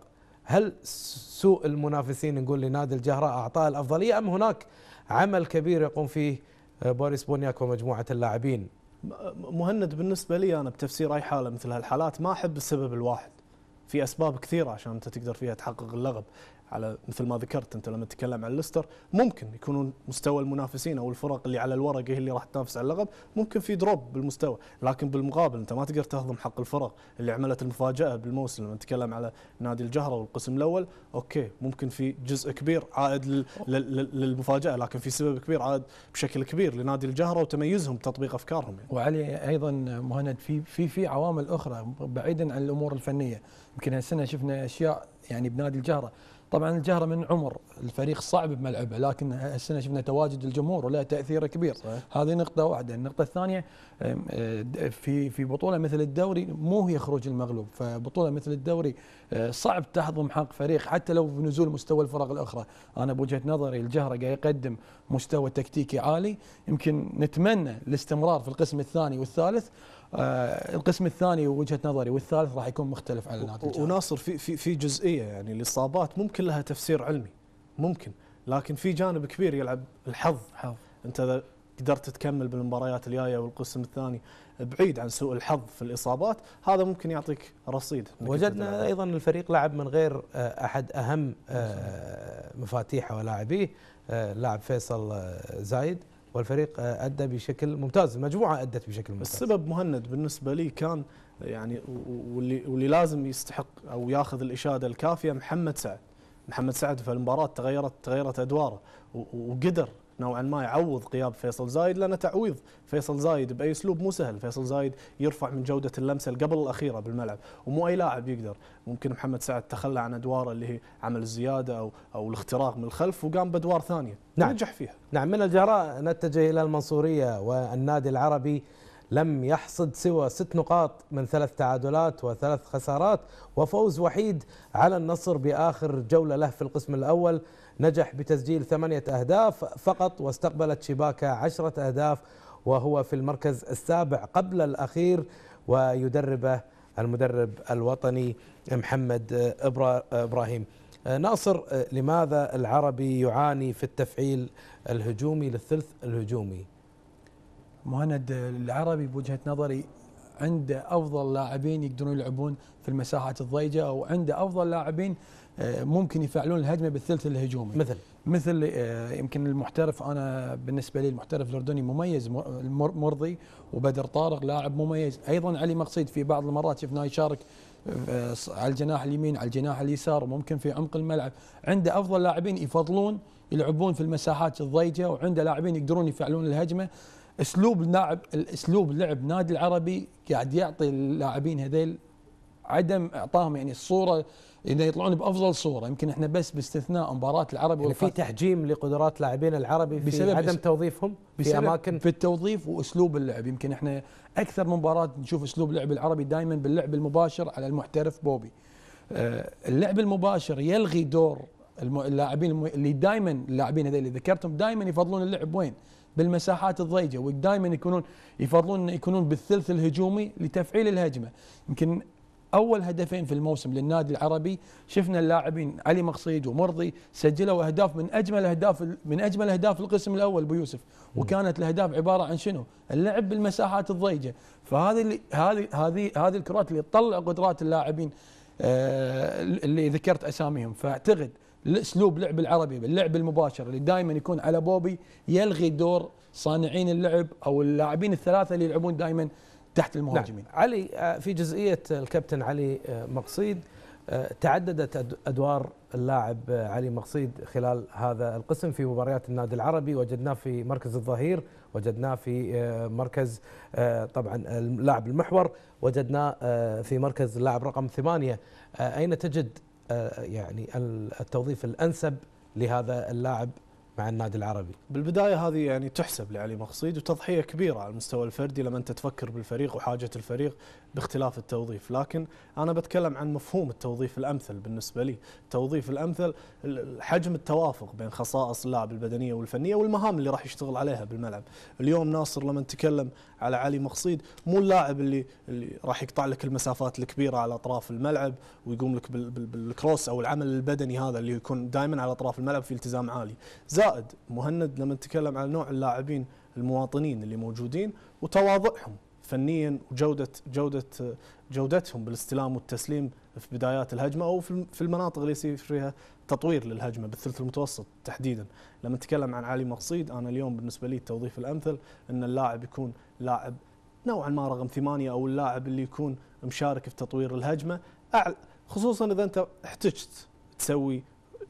هل سوء المنافسين نقول لنادي الجهراء اعطاه الافضليه ام هناك عمل كبير يقوم فيه آه، بوريس بونياك ومجموعه اللاعبين مهند بالنسبه لي انا بتفسير اي حاله مثل هالحالات ما احب السبب الواحد في اسباب كثيره عشان انت تقدر فيها تحقق اللغب على مثل ما ذكرت انت لما تتكلم عن ليستر ممكن يكونون مستوى المنافسين او الفرق اللي على الورق هي اللي راح تنافس على اللقب ممكن في دروب بالمستوى لكن بالمقابل انت ما تقدر تهضم حق الفرق اللي عملت المفاجاه بالموسم لما نتكلم على نادي الجهره والقسم الاول اوكي ممكن في جزء كبير عائد للمفاجاه لكن في سبب كبير عائد بشكل كبير لنادي الجهره وتميزهم تطبيق افكارهم يعني. وعلي ايضا مهند في في في عوامل اخرى بعيدا عن الامور الفنيه يمكن هالسنه شفنا اشياء يعني بنادي الجهره طبعا الجهرة من عمر الفريق صعب بملعبه لكن السنة شفنا تواجد الجمهور وله تأثير كبير صحيح. هذه نقطة واحدة النقطة الثانية أه، في في بطولة مثل الدوري مو هي خروج المغلوب فبطولة مثل الدوري أه، صعب تحضم حق فريق حتى لو بنزول مستوى الفرق الأخرى أنا بوجهة نظري الجهرة قاعد يقدم مستوى تكتيكي عالي يمكن نتمنى الاستمرار في القسم الثاني والثالث آه، القسم الثاني وجهه نظري والثالث راح يكون مختلف عن النادي وناصر في في في جزئيه يعني الاصابات ممكن لها تفسير علمي ممكن لكن في جانب كبير يلعب الحظ حظ انت اذا قدرت تكمل بالمباريات الجايه والقسم الثاني بعيد عن سوء الحظ في الاصابات هذا ممكن يعطيك رصيد وجدنا ايضا الفريق لعب من غير آه، احد اهم آه، مفاتيحه ولاعبيه لاعب فيصل زايد والفريق آه، ادى بشكل ممتاز المجموعه ادت بشكل ممتاز السبب مهند بالنسبه لي كان آه، يعني واللي واللي لازم يستحق او ياخذ الاشاده الكافيه محمد سعد محمد سعد في المباراه تغيرت تغيرت ادواره وقدر نوعا ما يعوض غياب فيصل زايد لان تعويض فيصل زايد باي اسلوب مو سهل فيصل زايد يرفع من جوده اللمسه القبل الاخيره بالملعب ومو اي لاعب يقدر ممكن محمد سعد تخلى عن ادواره اللي هي عمل الزياده او او الاختراق من الخلف وقام بادوار ثانيه نعم. نجح فيها نعم من الجراء نتجه الى المنصوريه والنادي العربي لم يحصد سوى ست نقاط من ثلاث تعادلات وثلاث خسارات وفوز وحيد على النصر باخر جوله له في القسم الاول نجح بتسجيل ثمانية أهداف فقط واستقبلت شباكة عشرة أهداف وهو في المركز السابع قبل الأخير ويدربه المدرب الوطني محمد إبراهيم آه، ناصر آه، لماذا العربي يعاني في التفعيل الهجومي للثلث الهجومي مهند العربي بوجهة نظري عنده أفضل لاعبين يقدرون يلعبون في المساحات الضيجة وعنده أفضل لاعبين آه، ممكن يفعلون الهجمه بالثلث الهجومي مثل مثل آه، يمكن المحترف انا بالنسبه لي المحترف الاردني مميز مرضي وبدر طارق لاعب مميز ايضا علي مقصيد في بعض المرات شفناه يشارك آه، على الجناح اليمين على الجناح اليسار وممكن في عمق الملعب عنده افضل لاعبين يفضلون يلعبون في المساحات الضيقه وعنده لاعبين يقدرون يفعلون الهجمه اسلوب لاعب الاسلوب لعب نادي العربي قاعد يعطي اللاعبين هذيل عدم اعطاهم يعني الصوره اذا يطلعون بافضل صوره يمكن احنا بس باستثناء مباراه العربي يعني في تحجيم لقدرات لاعبين العربي في بسبب عدم توظيفهم في اماكن في التوظيف واسلوب اللعب يمكن احنا اكثر من مباراه نشوف اسلوب لعب العربي دائما باللعب المباشر على المحترف بوبي آه، اللعب المباشر يلغي دور اللاعبين اللي دائما اللاعبين هذول اللي ذكرتهم دائما يفضلون اللعب وين؟ بالمساحات الضيجه ودائما يكونون يفضلون يكونون بالثلث الهجومي لتفعيل الهجمه يمكن اول هدفين في الموسم للنادي العربي شفنا اللاعبين علي مقصيد ومرضي سجلوا اهداف من اجمل اهداف من اجمل اهداف القسم الاول ابو يوسف وكانت الاهداف عباره عن شنو؟ اللعب بالمساحات الضيقه فهذه اللي هذه هذه هذه الكرات اللي تطلع قدرات اللاعبين آه، اللي ذكرت اساميهم فاعتقد الاسلوب لعب العربي باللعب المباشر اللي دائما يكون على بوبي يلغي دور صانعين اللعب او اللاعبين الثلاثه اللي يلعبون دائما تحت نعم. المهاجمين نعم. علي آه، في جزئيه الكابتن علي آه، مقصيد آه، تعددت ادوار اللاعب علي مقصيد خلال هذا القسم في مباريات النادي العربي وجدناه في مركز الظهير وجدناه في مركز طبعا اللاعب المحور وجدناه في مركز اللاعب رقم ثمانية أين تجد يعني التوظيف الأنسب لهذا اللاعب مع النادي العربي بالبداية هذه يعني تحسب لعلي مقصيد وتضحية كبيرة على المستوى الفردي لما أنت تفكر بالفريق وحاجة الفريق باختلاف التوظيف لكن أنا بتكلم عن مفهوم التوظيف الأمثل بالنسبة لي التوظيف الأمثل حجم التوافق بين خصائص اللاعب البدنية والفنية والمهام اللي راح يشتغل عليها بالملعب اليوم ناصر لما نتكلم على علي مقصيد مو اللاعب اللي, اللي راح يقطع لك المسافات الكبيرة على أطراف الملعب ويقوم لك بالكروس أو العمل البدني هذا اللي يكون دائما على أطراف الملعب في التزام عالي زائد مهند لما نتكلم على نوع اللاعبين المواطنين اللي موجودين وتواضعهم فنيا وجوده جوده جودتهم بالاستلام والتسليم في بدايات الهجمه او في المناطق اللي يصير فيها تطوير للهجمه بالثلث المتوسط تحديدا لما نتكلم عن علي مقصيد انا اليوم بالنسبه لي التوظيف الامثل ان اللاعب يكون لاعب نوعا ما رقم ثمانيه او اللاعب اللي يكون مشارك في تطوير الهجمه أعلى خصوصا اذا انت احتجت تسوي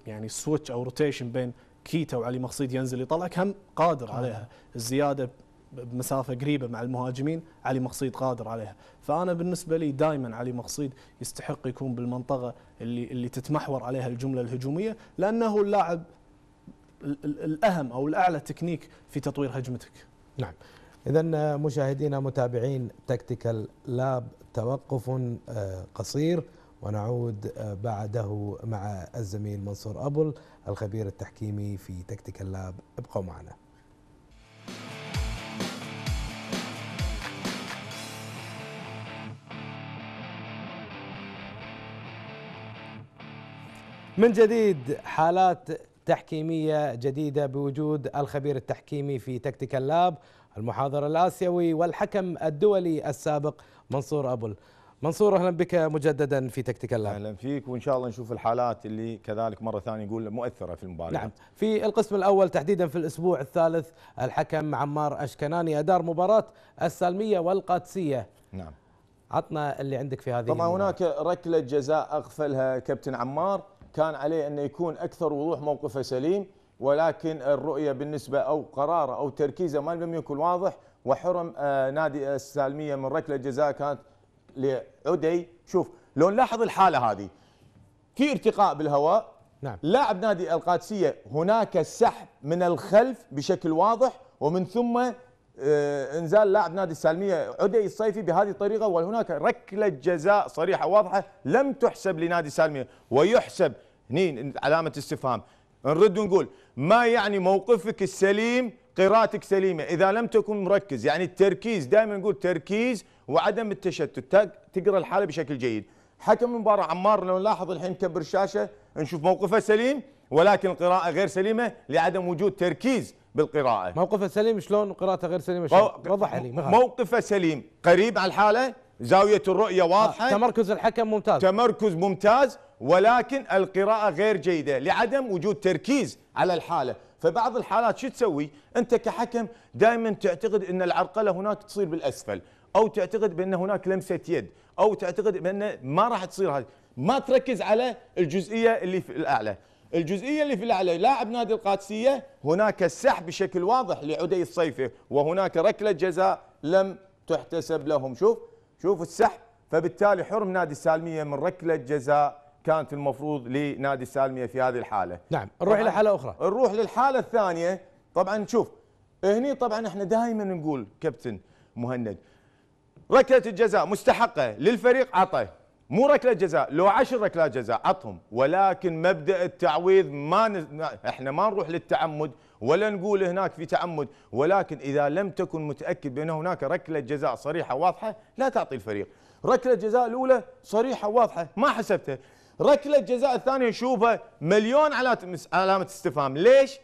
يعني سويتش او روتيشن بين كيتا وعلي مقصيد ينزل يطلعك هم قادر عليها الزياده بمسافه قريبه مع المهاجمين علي مقصيد قادر عليها فانا بالنسبه لي دائما علي مقصيد يستحق يكون بالمنطقه اللي اللي تتمحور عليها الجمله الهجوميه لانه اللاعب الاهم او الاعلى تكنيك في تطوير هجمتك نعم اذا مشاهدينا متابعين تكتيكال لاب توقف آه، قصير ونعود آه، بعده مع الزميل منصور أبل الخبير التحكيمي في تكتيكال لاب ابقوا معنا من جديد حالات تحكيمية جديدة بوجود الخبير التحكيمي في تكتيكال لاب المحاضر الآسيوي والحكم الدولي السابق منصور أبل منصور أهلا بك مجددا في تكتيكال لاب أهلا فيك وإن شاء الله نشوف الحالات اللي كذلك مرة ثانية نقول مؤثرة في المباراة نعم في القسم الأول تحديدا في الأسبوع الثالث الحكم عمار أشكناني أدار مباراة السالمية والقادسية نعم عطنا اللي عندك في هذه طبعا هناك ركلة جزاء أغفلها كابتن عمار كان عليه أن يكون أكثر وضوح موقفه سليم ولكن الرؤية بالنسبة أو قراره أو تركيزه ما لم يكن واضح وحرم آه، نادي السالمية من ركلة جزاء كانت لعدي شوف لو نلاحظ الحالة هذه في ارتقاء بالهواء نعم. لاعب نادي القادسية هناك سحب من الخلف بشكل واضح ومن ثم آه، انزال لاعب نادي السالمية عدي الصيفي بهذه الطريقة وهناك ركلة جزاء صريحة واضحة لم تحسب لنادي السالمية ويحسب هني علامه استفهام نرد ونقول ما يعني موقفك السليم قراءتك سليمه اذا لم تكن مركز يعني التركيز دائما نقول تركيز وعدم التشتت تقرا الحاله بشكل جيد حكم المباراه عمار لو نلاحظ الحين نكبر الشاشه نشوف موقفه سليم ولكن القراءه غير سليمه لعدم وجود تركيز بالقراءه موقفه سليم شلون قراءته غير سليمه شلون وضح لي موقفه سليم قريب على الحاله زاويه الرؤيه واضحه آه، تمركز الحكم ممتاز تمركز ممتاز ولكن القراءة غير جيدة لعدم وجود تركيز على الحالة فبعض الحالات شو تسوي أنت كحكم دائما تعتقد أن العرقلة هناك تصير بالأسفل أو تعتقد بأن هناك لمسة يد أو تعتقد بأن ما راح تصير هذه ما تركز على الجزئية اللي في الأعلى الجزئيه اللي في الاعلى لاعب نادي القادسيه هناك السحب بشكل واضح لعدي الصيفي وهناك ركله جزاء لم تحتسب لهم شوف شوف السحب فبالتالي حرم نادي السالميه من ركله جزاء كانت المفروض لنادي السالميه في هذه الحاله نعم نروح الى حاله اخرى نروح للحاله الثانيه طبعا شوف هني طبعا احنا دائما نقول كابتن مهند ركله الجزاء مستحقه للفريق عطى مو ركله جزاء لو عشر ركلات جزاء عطهم ولكن مبدا التعويض ما ن... احنا ما نروح للتعمد ولا نقول هناك في تعمد ولكن اذا لم تكن متاكد بان هناك ركله جزاء صريحه واضحه لا تعطي الفريق ركله الجزاء الاولى صريحه واضحه ما حسبتها ركله الجزاء الثانيه نشوفها مليون علامه استفهام ليش؟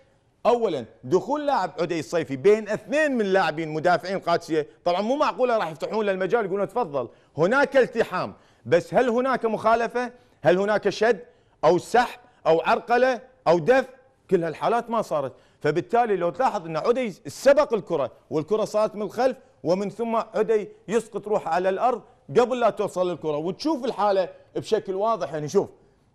اولا دخول لاعب عدي الصيفي بين اثنين من لاعبين مدافعين قادسيه طبعا مو معقوله راح يفتحون له المجال يقولون تفضل هناك التحام بس هل هناك مخالفه؟ هل هناك شد او سحب او عرقله او دفع؟ كل هالحالات ما صارت فبالتالي لو تلاحظ ان عدي سبق الكره والكره صارت من الخلف ومن ثم عدي يسقط روحه على الارض قبل لا توصل الكره وتشوف الحاله بشكل واضح يعني شوف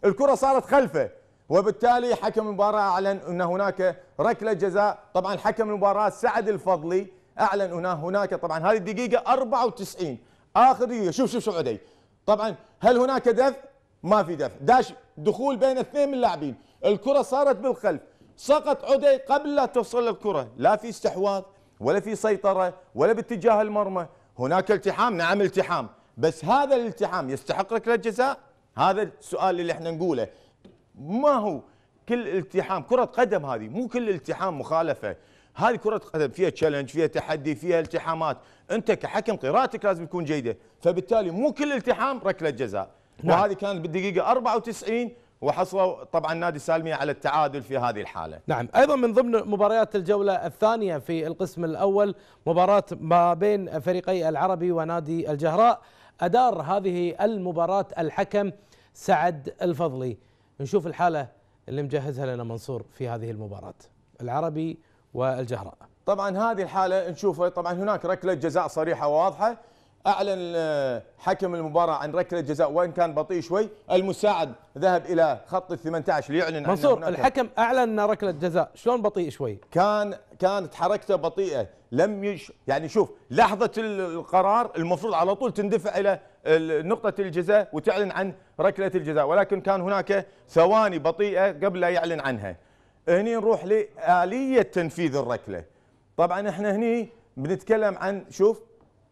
الكره صارت خلفه وبالتالي حكم المباراه اعلن ان هناك ركله جزاء طبعا حكم المباراه سعد الفضلي اعلن هنا هناك طبعا هذه الدقيقه 94 اخر دقيقه شوف شوف شوف عدي طبعا هل هناك دفع ما في دفع داش دخول بين اثنين من اللاعبين الكره صارت بالخلف سقط عدي قبل لا توصل الكره لا في استحواذ ولا في سيطره ولا باتجاه المرمى هناك التحام نعم التحام بس هذا الالتحام يستحق ركله جزاء هذا السؤال اللي احنا نقوله ما هو كل التحام كره قدم هذه مو كل التحام مخالفه هذه كرة قدم فيها تشالنج فيها تحدي فيها التحامات انت كحكم قراءتك لازم تكون جيدة فبالتالي مو كل التحام ركلة جزاء نعم. وهذه كانت بالدقيقة 94 وحصلوا طبعا نادي سالمية على التعادل في هذه الحالة نعم أيضا من ضمن مباريات الجولة الثانية في القسم الأول مباراة ما بين فريقي العربي ونادي الجهراء أدار هذه المباراة الحكم سعد الفضلي نشوف الحالة اللي مجهزها لنا منصور في هذه المباراة العربي والجهراء طبعا هذه الحالة نشوفها طبعا هناك ركلة جزاء صريحة وواضحة أعلن حكم المباراة عن ركلة جزاء وإن كان بطيء شوي المساعد ذهب إلى خط ال 18 ليعلن منصور الحكم أعلن ركلة جزاء شلون بطيء شوي كان كانت حركته بطيئه لم يش يعني شوف لحظه القرار المفروض على طول تندفع الى نقطه الجزاء وتعلن عن ركله الجزاء ولكن كان هناك ثواني بطيئه قبل لا يعلن عنها هني نروح لاليه تنفيذ الركله طبعا احنا هني بنتكلم عن شوف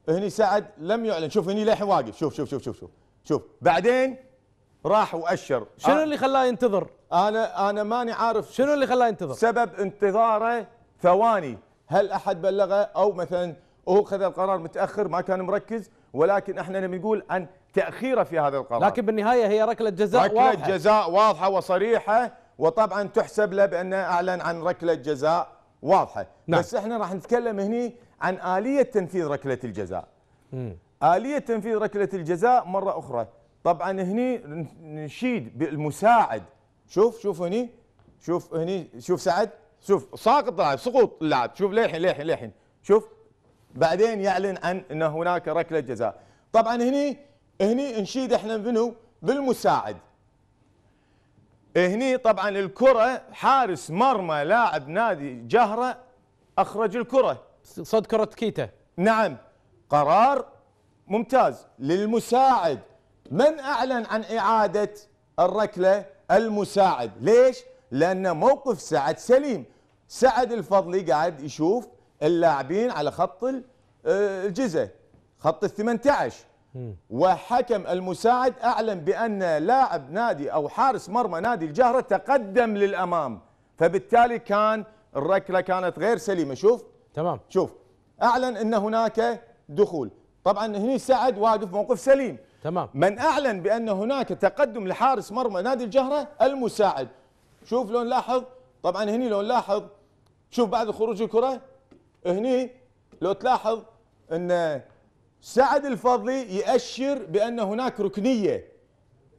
هني سعد لم يعلن شوف هني للحين واقف شوف شوف شوف شوف شوف شوف بعدين راح واشر شنو آه اللي خلاه ينتظر؟ انا انا ماني عارف شنو اللي خلاه ينتظر؟ سبب انتظاره ثواني هل احد بلغه او مثلا هو خذ القرار متاخر ما كان مركز ولكن احنا بنقول نقول عن تاخيره في هذا القرار لكن بالنهايه هي ركله جزاء ركلة واضحه ركله جزاء واضحه وصريحه وطبعا تحسب له بانه اعلن عن ركله جزاء واضحه نعم. بس احنا راح نتكلم هنا عن اليه تنفيذ ركله الجزاء مم. اليه تنفيذ ركله الجزاء مره اخرى طبعا هني نشيد بالمساعد شوف شوف هني شوف هني شوف سعد شوف ساقط اللاعب سقوط اللاعب شوف للحين للحين للحين شوف بعدين يعلن عن ان هناك ركله جزاء طبعا هني هني نشيد احنا منو بالمساعد هني طبعا الكره حارس مرمى لاعب نادي جهره اخرج الكره صد كره كيتا نعم قرار ممتاز للمساعد من اعلن عن اعاده الركله المساعد ليش لان موقف سعد سليم سعد الفضلي قاعد يشوف اللاعبين على خط آه، الجزء خط ال 18 وحكم المساعد اعلن بان لاعب نادي او حارس مرمى نادي الجهره تقدم للامام فبالتالي كان الركله كانت غير سليمه شوف تمام شوف اعلن ان هناك دخول طبعا هنا سعد واقف موقف سليم تمام من اعلن بان هناك تقدم لحارس مرمى نادي الجهره المساعد شوف لو نلاحظ طبعا هني لو نلاحظ شوف بعد خروج الكره هني لو تلاحظ ان سعد الفضلي يأشر بأن هناك ركنية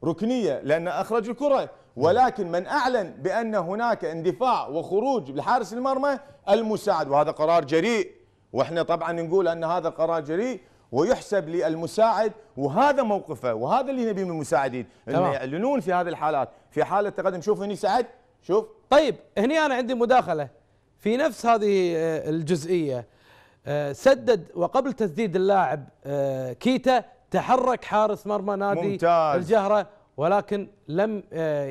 ركنية لأن أخرج الكرة ولكن من أعلن بأن هناك اندفاع وخروج لحارس المرمى المساعد وهذا قرار جريء وإحنا طبعا نقول أن هذا قرار جريء ويحسب للمساعد وهذا موقفه وهذا اللي نبيه من المساعدين انه يعلنون في هذه الحالات في حالة تقدم شوف هني سعد شوف طيب هني انا عندي مداخله في نفس هذه آه، الجزئيه آه، سدد وقبل تسديد اللاعب آه، كيتا تحرك حارس مرمى نادي ممتاز الجهره ولكن لم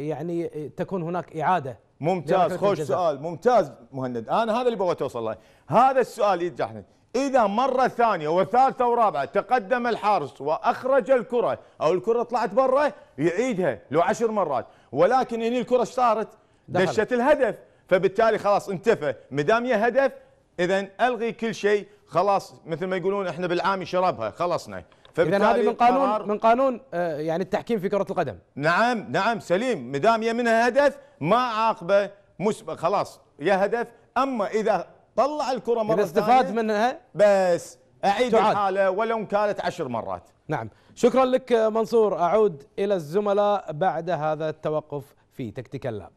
يعني تكون هناك اعاده ممتاز خوش سؤال ممتاز مهند انا هذا اللي بغيت اوصل له هذا السؤال يجحني اذا مره ثانيه وثالثه ورابعه تقدم الحارس واخرج الكره او الكره طلعت برا يعيدها لو عشر مرات ولكن هني الكره صارت دشت الهدف فبالتالي خلاص انتفى مدام يا هدف اذا الغي كل شيء خلاص مثل ما يقولون احنا بالعامي شربها خلصنا اذا هذه من قانون من قانون يعني التحكيم في كره القدم نعم نعم سليم مدام يا منها هدف ما عاقبه مسبق خلاص يا هدف اما اذا طلع الكره مره اذا استفاد منها بس اعيد تعاد. الحاله ولو كانت عشر مرات نعم شكرا لك منصور اعود الى الزملاء بعد هذا التوقف في تكتيكال لاب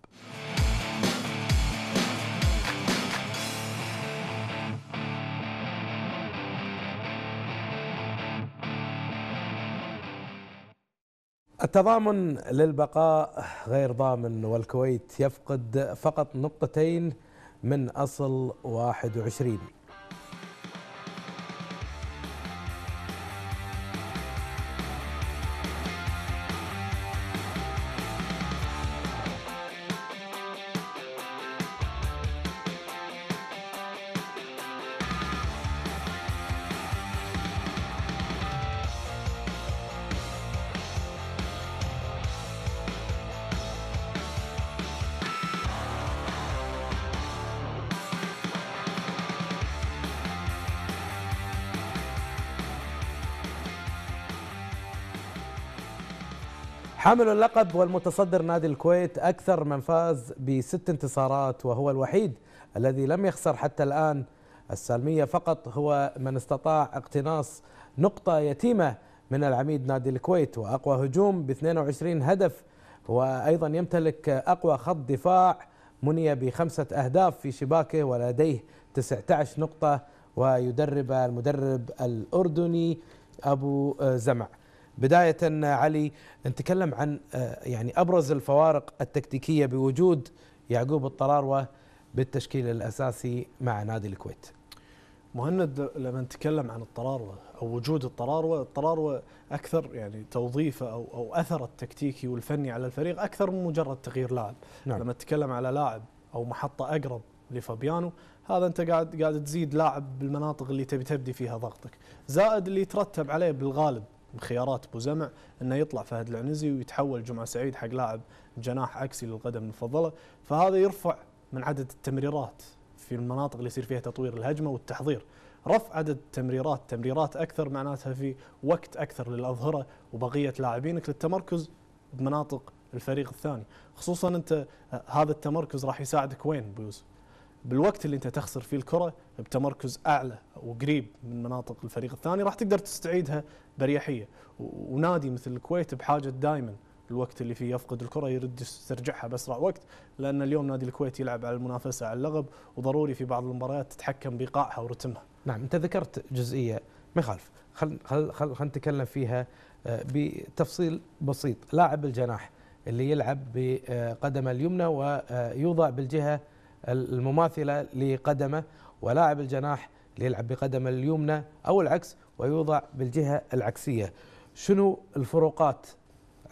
التضامن للبقاء غير ضامن والكويت يفقد فقط نقطتين من أصل 21 حامل اللقب والمتصدر نادي الكويت أكثر من فاز بست انتصارات وهو الوحيد الذي لم يخسر حتى الآن السالمية فقط هو من استطاع اقتناص نقطة يتيمة من العميد نادي الكويت وأقوى هجوم ب 22 هدف وأيضا يمتلك أقوى خط دفاع مني بخمسة أهداف في شباكه ولديه 19 نقطة ويدرب المدرب الأردني أبو زمع بداية علي نتكلم عن آه، يعني أبرز الفوارق التكتيكية بوجود يعقوب الطراروة بالتشكيل الأساسي مع نادي الكويت مهند لما نتكلم عن الطراروة أو وجود الطراروة الطراروة أكثر يعني توظيفه أو, أو أثر التكتيكي والفني على الفريق أكثر من مجرد تغيير لاعب نعم. لما نتكلم على لاعب أو محطة أقرب لفابيانو هذا انت قاعد قاعد تزيد لاعب بالمناطق اللي تبي تبدي فيها ضغطك زائد اللي يترتب عليه بالغالب بخيارات بوزمع انه يطلع فهد العنزي ويتحول جمعه سعيد حق لاعب جناح عكسي للقدم المفضله فهذا يرفع من عدد التمريرات في المناطق اللي يصير فيها تطوير الهجمه والتحضير رفع عدد التمريرات تمريرات اكثر معناتها في وقت اكثر للاظهره وبقيه لاعبينك للتمركز بمناطق الفريق الثاني خصوصا انت آه، هذا التمركز راح يساعدك وين بيوسف بالوقت اللي انت تخسر فيه الكره بتمركز اعلى وقريب من مناطق الفريق الثاني راح تقدر تستعيدها باريحيه ونادي مثل الكويت بحاجه دائما الوقت اللي فيه يفقد الكره يرد يسترجعها باسرع وقت لان اليوم نادي الكويت يلعب على المنافسه على اللغب وضروري في بعض المباريات تتحكم بايقاعها ورتمها. نعم انت ذكرت جزئيه ما يخالف خل خل خل خل نتكلم فيها آه، بتفصيل بسيط لاعب الجناح اللي يلعب بقدمه آه، اليمنى ويوضع آه، بالجهه المماثلة لقدمه ولاعب الجناح ليلعب بقدمه اليمنى أو العكس ويوضع بالجهة العكسية شنو الفروقات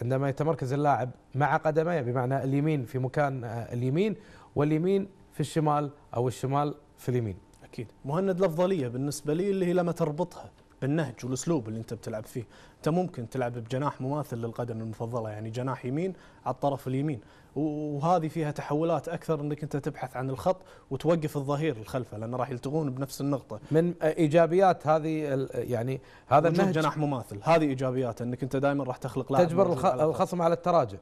عندما يتمركز اللاعب مع قدمه يعني بمعنى اليمين في مكان آه، اليمين واليمين في الشمال أو الشمال في اليمين أكيد مهند الأفضلية بالنسبة لي اللي هي لما تربطها بالنهج والاسلوب اللي انت بتلعب فيه انت ممكن تلعب بجناح مماثل للقدم المفضله يعني جناح يمين على الطرف اليمين وهذه فيها تحولات اكثر انك انت تبحث عن الخط وتوقف الظهير الخلفه لانه راح يلتقون بنفس النقطه من ايجابيات هذه يعني هذا النهج جناح مماثل هذه ايجابياته انك انت دائما راح تخلق لاعب تجبر الخصم على التراجع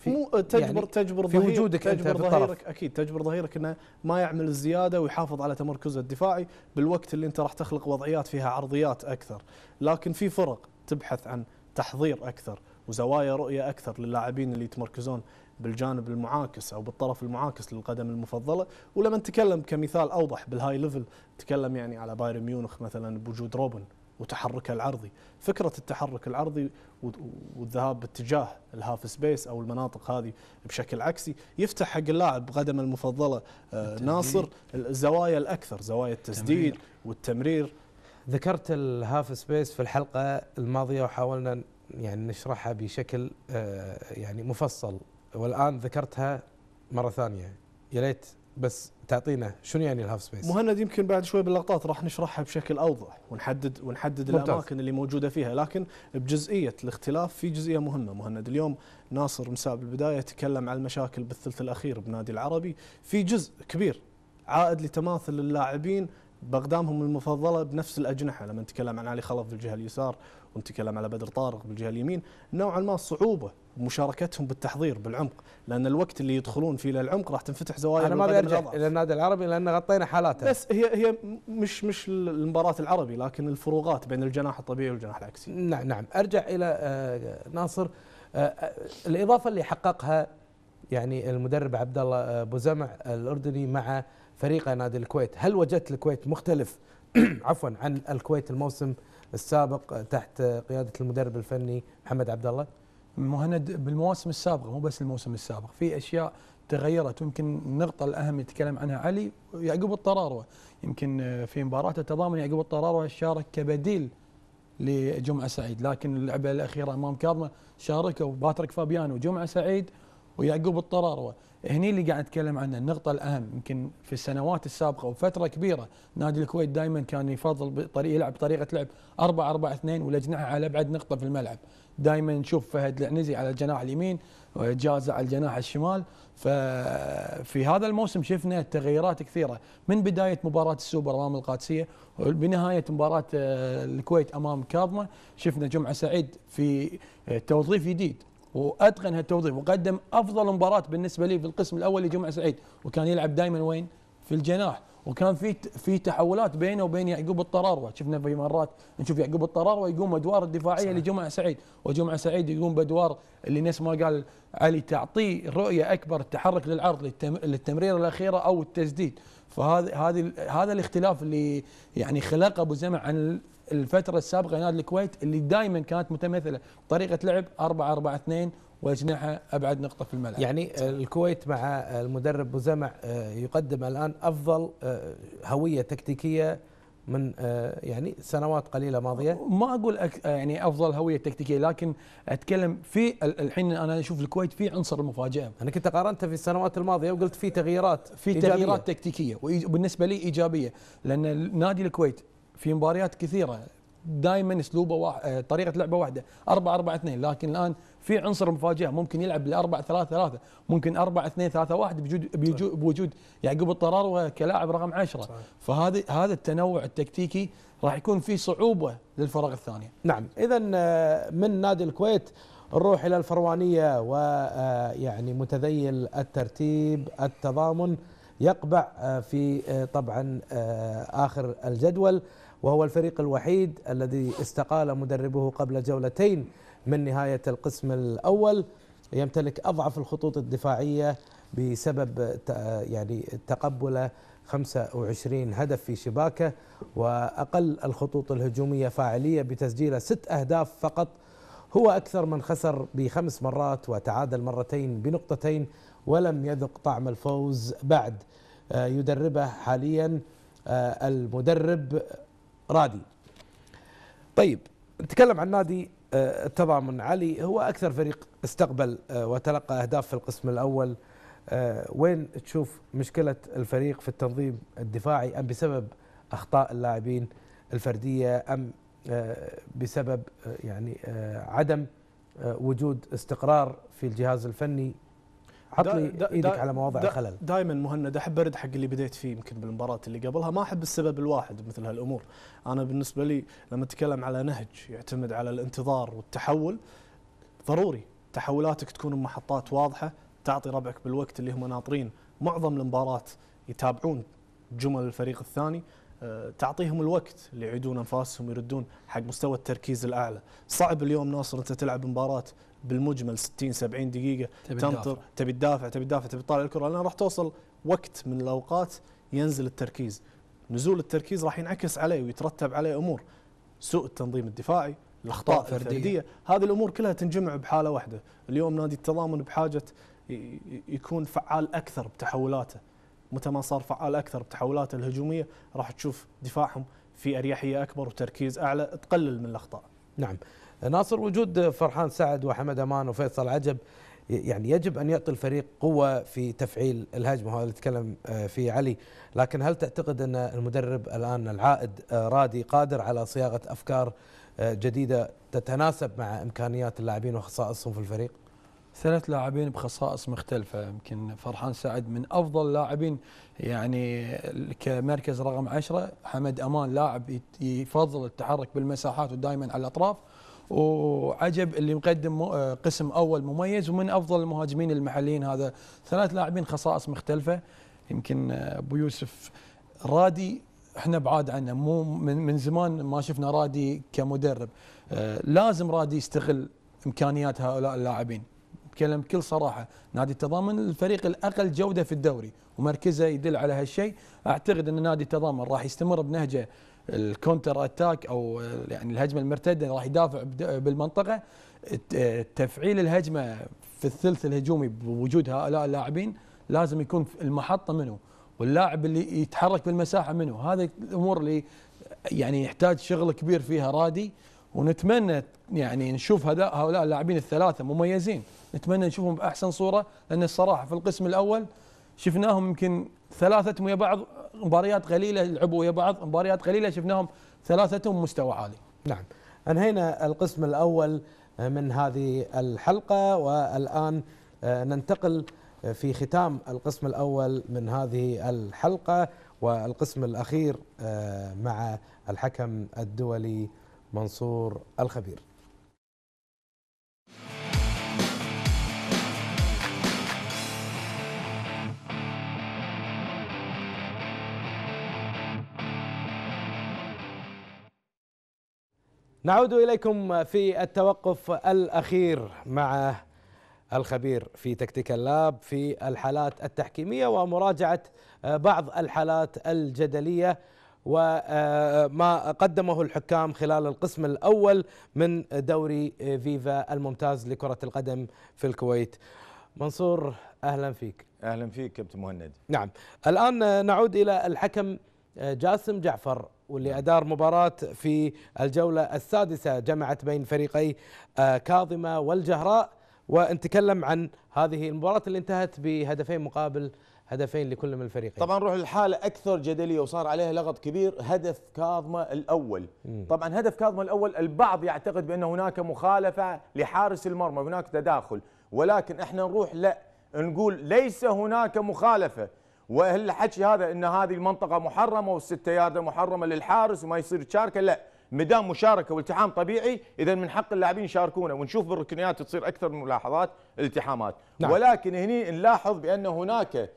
في مو تجبر يعني تجبر في وجودك تجبر انت ظهيرك اكيد تجبر ظهيرك انه ما يعمل الزياده ويحافظ على تمركزه الدفاعي بالوقت اللي انت راح تخلق وضعيات فيها عرضيات اكثر، لكن في فرق تبحث عن تحضير اكثر وزوايا رؤيه اكثر للاعبين اللي يتمركزون بالجانب المعاكس او بالطرف المعاكس للقدم المفضله ولما نتكلم كمثال اوضح بالهاي ليفل نتكلم يعني على بايرن ميونخ مثلا بوجود روبن وتحركه العرضي فكرة التحرك العرضي والذهاب باتجاه الهاف سبيس أو المناطق هذه بشكل عكسي يفتح حق اللاعب قدم المفضلة آه، التمرير. ناصر الزوايا الأكثر زوايا التسديد والتمرير ذكرت الهاف سبيس في الحلقة الماضية وحاولنا يعني نشرحها بشكل آه، يعني مفصل والآن ذكرتها مرة ثانية يا ليت بس تعطينا شنو يعني الهاف سبيس؟ مهند يمكن بعد شوي باللقطات راح نشرحها بشكل اوضح ونحدد ونحدد ممتاز. الاماكن اللي موجوده فيها لكن بجزئيه الاختلاف في جزئيه مهمه مهند اليوم ناصر مساء بالبدايه تكلم عن المشاكل بالثلث الاخير بنادي العربي في جزء كبير عائد لتماثل اللاعبين باقدامهم المفضله بنفس الاجنحه لما نتكلم عن علي خلف بالجهه اليسار ونتكلم على بدر طارق بالجهه اليمين نوعا ما صعوبه مشاركتهم بالتحضير بالعمق لان الوقت اللي يدخلون فيه للعمق راح تنفتح زوايا انا ما برجع الى النادي العربي لان غطينا حالاته بس هي هي مش مش المباراه العربي لكن الفروقات بين الجناح الطبيعي والجناح العكسي نعم نعم ارجع الى آه، ناصر آه، آه، الاضافه اللي حققها يعني المدرب عبد الله بوزمع الاردني مع فريق نادي الكويت هل وجدت الكويت مختلف عفوا عن الكويت الموسم السابق تحت قياده المدرب الفني محمد عبد الله مهند بالمواسم السابقه مو بس الموسم السابق في اشياء تغيرت ويمكن النقطه الاهم يتكلم عنها علي يعقوب الطراروه يمكن آه، في مباراه التضامن يعقوب الطراروه شارك كبديل لجمعه سعيد لكن اللعبه الاخيره امام كاظمه شاركوا باتريك فابيان وجمعه سعيد ويعقوب الطراروه هني اللي قاعد اتكلم عنه النقطه الاهم يمكن في السنوات السابقه وفتره كبيره نادي الكويت دائما كان يفضل بطريقه يلعب طريقه لعب 4 4 2 والاجنحه على ابعد نقطه في الملعب دائما نشوف فهد العنزي على الجناح اليمين وجازع على الجناح الشمال ففي هذا الموسم شفنا تغييرات كثيره من بدايه مباراه السوبر امام القادسيه بنهايه مباراه آه، الكويت امام كاظمه شفنا جمعه سعيد في آه، توظيف جديد واتقن هالتوظيف وقدم افضل مباراه بالنسبه لي في القسم الاول لجمعه سعيد وكان يلعب دائما وين؟ في الجناح وكان في في تحولات بينه وبين يعقوب الطراروه شفنا في مرات نشوف يعقوب الطراروه يقوم ادوار الدفاعيه صحيح. لجمعه سعيد وجمعه سعيد يقوم بادوار اللي نفس ما قال علي تعطيه رؤيه اكبر التحرك للعرض للتمريره الاخيره او التسديد فهذا هذه هذا الاختلاف اللي يعني خلقه ابو زمع عن الفتره السابقه نادي الكويت اللي دائما كانت متمثله طريقه لعب 4 4 2 واجنحه ابعد نقطه في الملعب يعني الكويت مع المدرب بوزمع آه، يقدم الان افضل آه، هويه تكتيكيه من آه، يعني سنوات قليله ماضيه ما اقول أك يعني افضل هويه تكتيكيه لكن اتكلم في الحين انا اشوف الكويت في عنصر المفاجاه انا كنت قارنتها في السنوات الماضيه وقلت في تغييرات في تغييرات تكتيكيه وبالنسبه لي ايجابيه لان نادي الكويت في مباريات كثيره دائما اسلوبه واحد آه، طريقه لعبه واحده 4 4 2 لكن الان في عنصر مفاجاه ممكن يلعب ل 4 3 3 ممكن 4 2 3 1 بوجود بوجود يعقوب الطرار كلاعب رقم 10 فهذا هذا التنوع التكتيكي راح يكون في صعوبه للفرق الثانيه نعم اذا آه، من نادي الكويت نروح الى الفروانيه ويعني آه، متذيل الترتيب التضامن يقبع في طبعا اخر الجدول وهو الفريق الوحيد الذي استقال مدربه قبل جولتين من نهاية القسم الأول يمتلك أضعف الخطوط الدفاعية بسبب يعني تقبله 25 هدف في شباكه واقل الخطوط الهجوميه فاعليه بتسجيله ست اهداف فقط هو اكثر من خسر بخمس مرات وتعادل مرتين بنقطتين ولم يذق طعم الفوز بعد آه، يدربه حاليا آه، المدرب رادي طيب نتكلم عن نادي التضامن آه، علي هو اكثر فريق استقبل آه، وتلقى اهداف في القسم الاول آه، وين تشوف مشكله الفريق في التنظيم الدفاعي ام بسبب اخطاء اللاعبين الفرديه ام بسبب يعني عدم وجود استقرار في الجهاز الفني عطلي دا دا ايدك على مواضع دا الخلل دائما مهند احب ارد حق اللي بديت فيه يمكن بالمباراه اللي قبلها ما احب السبب الواحد مثل هالامور انا بالنسبه لي لما اتكلم على نهج يعتمد على الانتظار والتحول ضروري تحولاتك تكون بمحطات واضحه تعطي ربعك بالوقت اللي هم ناطرين معظم المباراه يتابعون جمل الفريق الثاني آه، تعطيهم الوقت اللي يعيدون انفاسهم يردون حق مستوى التركيز الاعلى، صعب اليوم ناصر انت تلعب مباراه بالمجمل 60 70 دقيقه تبي تنطر تبي تدافع تبي تدافع تبي تطالع الكره لان راح توصل وقت من الاوقات ينزل التركيز نزول التركيز راح ينعكس عليه ويترتب عليه امور سوء التنظيم الدفاعي الاخطاء الفرديه, الفردية. هذه الامور كلها تنجمع بحاله واحده اليوم نادي التضامن بحاجه يكون فعال اكثر بتحولاته متى ما صار فعال اكثر بتحولاته الهجوميه راح تشوف دفاعهم في اريحيه اكبر وتركيز اعلى تقلل من الاخطاء نعم ناصر وجود فرحان سعد وحمد امان وفيصل عجب يعني يجب ان يعطي الفريق قوه في تفعيل الهجمه وهذا اللي تكلم آه، فيه علي لكن هل تعتقد ان المدرب الان العائد آه، رادي قادر على صياغه افكار آه، جديده تتناسب مع امكانيات اللاعبين وخصائصهم في الفريق؟ ثلاث لاعبين بخصائص مختلفة يمكن فرحان سعد من أفضل اللاعبين يعني كمركز رقم 10 حمد أمان لاعب يفضل التحرك بالمساحات ودائما على الأطراف وعجب اللي مقدم آه، قسم اول مميز ومن افضل المهاجمين المحليين هذا ثلاث لاعبين خصائص مختلفه يمكن آه، ابو يوسف رادي احنا بعاد عنه مو من, زمان ما شفنا رادي كمدرب آه، لازم رادي يستغل امكانيات هؤلاء اللاعبين بكلام بكل صراحه نادي التضامن الفريق الاقل جوده في الدوري ومركزه يدل على هالشيء اعتقد ان نادي التضامن راح يستمر بنهجه الكونتر اتاك او يعني الهجمه المرتده راح يدافع بالمنطقه تفعيل الهجمه في الثلث الهجومي بوجود هؤلاء اللاعبين لازم يكون المحطه منه واللاعب اللي يتحرك بالمساحه منه هذه الامور اللي يعني يحتاج شغل كبير فيها رادي ونتمنى يعني نشوف هؤلاء اللاعبين الثلاثه مميزين نتمنى نشوفهم باحسن صوره لان الصراحه في القسم الاول شفناهم يمكن ثلاثه ويا بعض مباريات قليله لعبوا ويا بعض مباريات قليله شفناهم ثلاثتهم مستوى عالي نعم انهينا القسم الاول من هذه الحلقه والان ننتقل في ختام القسم الاول من هذه الحلقه والقسم الاخير مع الحكم الدولي منصور الخبير. نعود إليكم في التوقف الأخير مع الخبير في تكتيك اللاب في الحالات التحكيمية ومراجعة بعض الحالات الجدلية وما آه، قدمه الحكام خلال القسم الأول من دوري فيفا الممتاز لكرة القدم في الكويت منصور أهلا فيك أهلا فيك كابتن مهند نعم الآن نعود إلى الحكم آه، جاسم جعفر واللي أدار مباراة في الجولة السادسة جمعت بين فريقي آه، كاظمة والجهراء ونتكلم عن هذه المباراة اللي انتهت بهدفين مقابل هدفين لكل من الفريقين طبعا نروح للحالة أكثر جدلية وصار عليها لغط كبير هدف كاظمة الأول طبعا هدف كاظمة الأول البعض يعتقد بأن هناك مخالفة لحارس المرمى هناك تداخل ولكن احنا نروح لا نقول ليس هناك مخالفة وهل الحكي هذا ان هذه المنطقه محرمه والسته يارده محرمه للحارس وما يصير تشاركه لا ما دام مشاركه والتحام طبيعي اذا من حق اللاعبين يشاركونه ونشوف بالركنيات تصير اكثر من ملاحظات التحامات نعم. ولكن هني نلاحظ بان هناك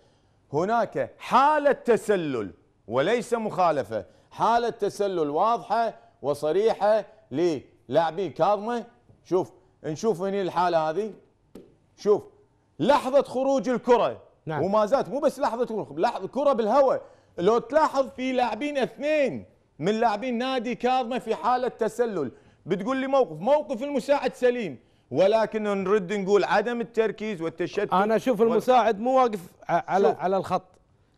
هناك حاله تسلل وليس مخالفه حاله تسلل واضحه وصريحه للاعبين كاظمه شوف نشوف هني الحاله هذه شوف لحظه خروج الكره نعم وما زالت مو بس لحظه ركض لحظه كره بالهواء لو تلاحظ في لاعبين اثنين من لاعبين نادي كاظمه في حاله تسلل بتقول لي موقف موقف المساعد سليم ولكن نرد نقول عدم التركيز والتشتت انا اشوف المساعد مو واقف على شوف. على الخط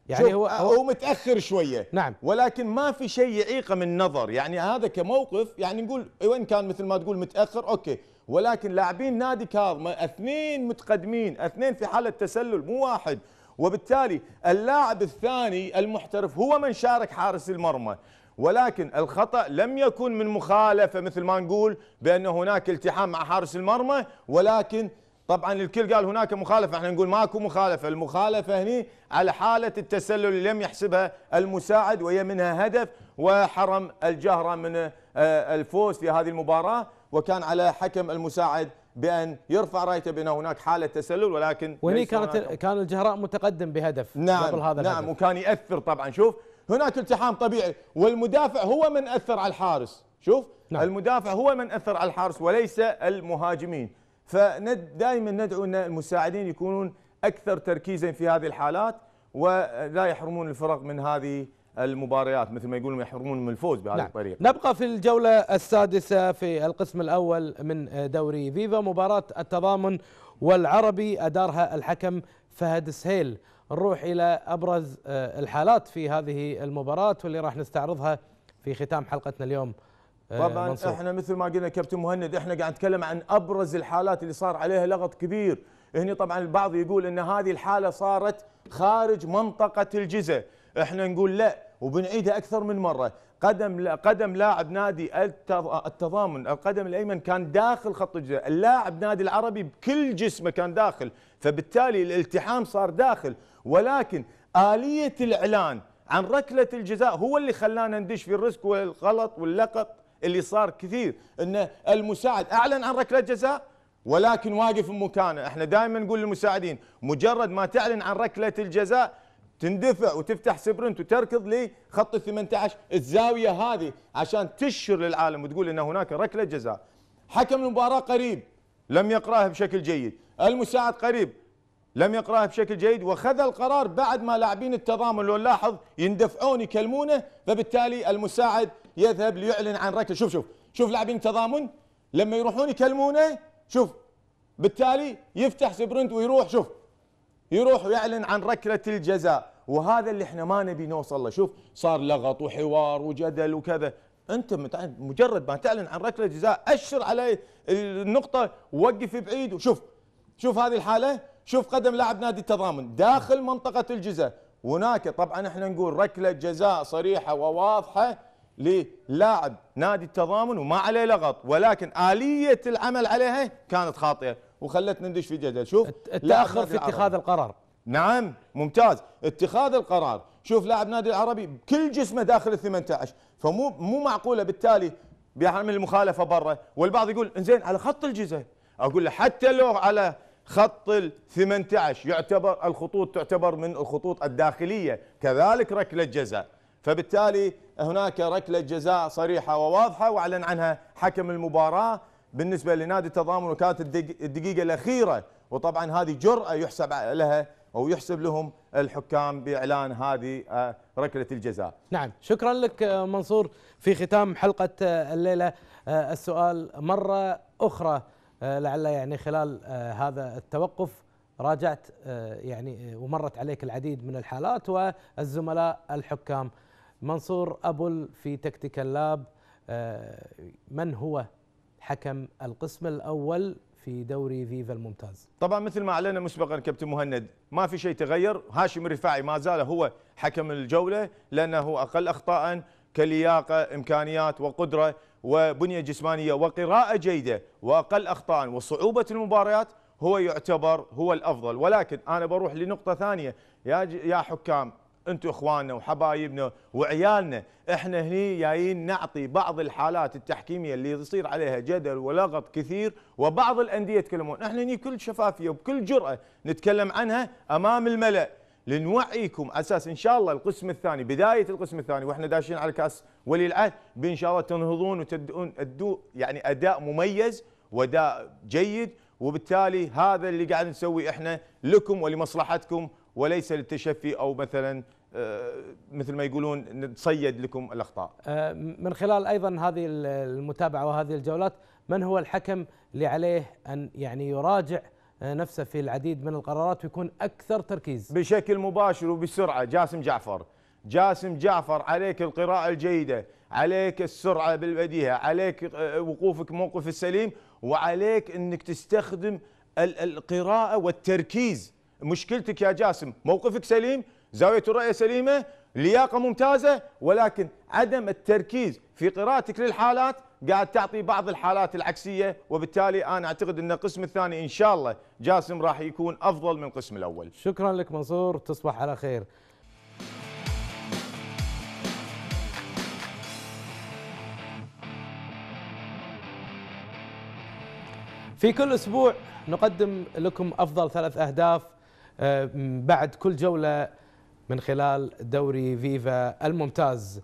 يعني هو هو متاخر شويه نعم ولكن ما في شيء يعيقه من النظر يعني هذا كموقف يعني نقول إيه، وين كان مثل ما تقول متاخر اوكي ولكن لاعبين نادي كاظمة اثنين متقدمين اثنين في حالة تسلل مو واحد وبالتالي اللاعب الثاني المحترف هو من شارك حارس المرمى ولكن الخطأ لم يكن من مخالفة مثل ما نقول بأن هناك التحام مع حارس المرمى ولكن طبعا الكل قال هناك مخالفة احنا نقول ماكو مخالفة المخالفة هني على حالة التسلل اللي لم يحسبها المساعد وهي منها هدف وحرم الجهرة من آه، الفوز في هذه المباراة وكان على حكم المساعد بان يرفع رايته بان هناك حاله تسلل ولكن وهني كانت كان الجهراء متقدم بهدف نعم قبل هذا نعم الهدف. وكان ياثر طبعا شوف هناك التحام طبيعي والمدافع هو من اثر على الحارس شوف نعم. المدافع هو من اثر على الحارس وليس المهاجمين فدائما ندعو ان المساعدين يكونون اكثر تركيزا في هذه الحالات ولا يحرمون الفرق من هذه المباريات مثل ما يقولون يحرمون من الفوز بهذه نعم. الطريقه نبقى في الجوله السادسه في القسم الاول من دوري فيفا مباراه التضامن والعربي ادارها الحكم فهد سهيل نروح الى ابرز آه، الحالات في هذه المباراه واللي راح نستعرضها في ختام حلقتنا اليوم آه، طبعا منصور. احنا مثل ما قلنا كابتن مهند احنا قاعد نتكلم عن ابرز الحالات اللي صار عليها لغط كبير هنا طبعا البعض يقول ان هذه الحاله صارت خارج منطقه الجزء احنا نقول لا وبنعيدها اكثر من مره قدم قدم لاعب نادي التضامن القدم الايمن كان داخل خط الجزاء اللاعب نادي العربي بكل جسمه كان داخل فبالتالي الالتحام صار داخل ولكن اليه الاعلان عن ركله الجزاء هو اللي خلانا ندش في الرزق والغلط واللقط اللي صار كثير ان المساعد اعلن عن ركله جزاء ولكن واقف بمكانه احنا دائما نقول للمساعدين مجرد ما تعلن عن ركله الجزاء تندفع وتفتح سبرنت وتركض لخط ال 18 الزاويه هذه عشان تشر للعالم وتقول ان هناك ركله جزاء حكم المباراه قريب لم يقراها بشكل جيد المساعد قريب لم يقراها بشكل جيد وخذ القرار بعد ما لاعبين التضامن لو نلاحظ يندفعون يكلمونه فبالتالي المساعد يذهب ليعلن عن ركله شوف شوف شوف لاعبين التضامن لما يروحون يكلمونه شوف بالتالي يفتح سبرنت ويروح شوف يروح ويعلن عن ركله الجزاء وهذا اللي احنا ما نبي نوصل له شوف صار لغط وحوار وجدل وكذا انت مجرد ما تعلن عن ركله جزاء اشر على النقطه وقف بعيد وشوف شوف هذه الحاله شوف قدم لاعب نادي التضامن داخل منطقه الجزاء هناك طبعا احنا نقول ركله جزاء صريحه وواضحه للاعب نادي التضامن وما عليه لغط ولكن اليه العمل عليها كانت خاطئه وخلت ندش في جدل شوف التاخر في اتخاذ القرار نعم ممتاز اتخاذ القرار شوف لاعب نادي العربي بكل جسمه داخل ال 18 فمو مو معقوله بالتالي بيعمل المخالفه برا والبعض يقول انزين على خط الجزء اقول له حتى لو على خط ال 18 يعتبر الخطوط تعتبر من الخطوط الداخليه كذلك ركله جزاء فبالتالي هناك ركله جزاء صريحه وواضحه واعلن عنها حكم المباراه بالنسبه لنادي التضامن وكانت الدقيقه الاخيره وطبعا هذه جراه يحسب لها او يحسب لهم الحكام باعلان هذه آه، ركله الجزاء. نعم، شكرا لك آه، منصور في ختام حلقه آه، الليله السؤال مره اخرى لعل يعني خلال هذا التوقف راجعت يعني ومرت عليك العديد من الحالات والزملاء الحكام منصور ابل في تكتيكال لاب من هو حكم القسم الأول في دوري فيفا الممتاز طبعا مثل ما أعلنا مسبقا كابتن مهند ما في شيء تغير هاشم الرفاعي ما زال هو حكم الجولة لأنه أقل أخطاء كلياقة إمكانيات وقدرة وبنية جسمانية وقراءة جيدة وأقل أخطاء وصعوبة المباريات هو يعتبر هو الأفضل ولكن أنا بروح لنقطة ثانية يا, يا حكام انتم اخواننا وحبايبنا وعيالنا احنا هني جايين نعطي بعض الحالات التحكيميه اللي يصير عليها جدل ولغط كثير وبعض الانديه يتكلمون احنا هني كل شفافيه وبكل جراه نتكلم عنها امام الملا لنوعيكم اساس ان شاء الله القسم الثاني بدايه القسم الثاني واحنا داشين على كاس ولي العهد ان شاء الله تنهضون وتدون أدو يعني اداء مميز واداء جيد وبالتالي هذا اللي قاعد نسوي احنا لكم ولمصلحتكم وليس للتشفي او مثلا آه، مثل ما يقولون نتصيد لكم الاخطاء. آه، من خلال ايضا هذه المتابعه وهذه الجولات من هو الحكم اللي عليه ان يعني يراجع آه، نفسه في العديد من القرارات ويكون اكثر تركيز. بشكل مباشر وبسرعه جاسم جعفر. جاسم جعفر عليك القراءة الجيدة عليك السرعة بالبديهة عليك وقوفك موقف السليم وعليك أنك تستخدم القراءة والتركيز مشكلتك يا جاسم موقفك سليم زاوية الرؤية سليمة لياقة ممتازة ولكن عدم التركيز في قراءتك للحالات قاعد تعطي بعض الحالات العكسية وبالتالي أنا أعتقد أن القسم الثاني إن شاء الله جاسم راح يكون أفضل من القسم الأول شكرا لك منصور تصبح على خير في كل أسبوع نقدم لكم أفضل ثلاث أهداف آه، بعد كل جولة من خلال دوري فيفا الممتاز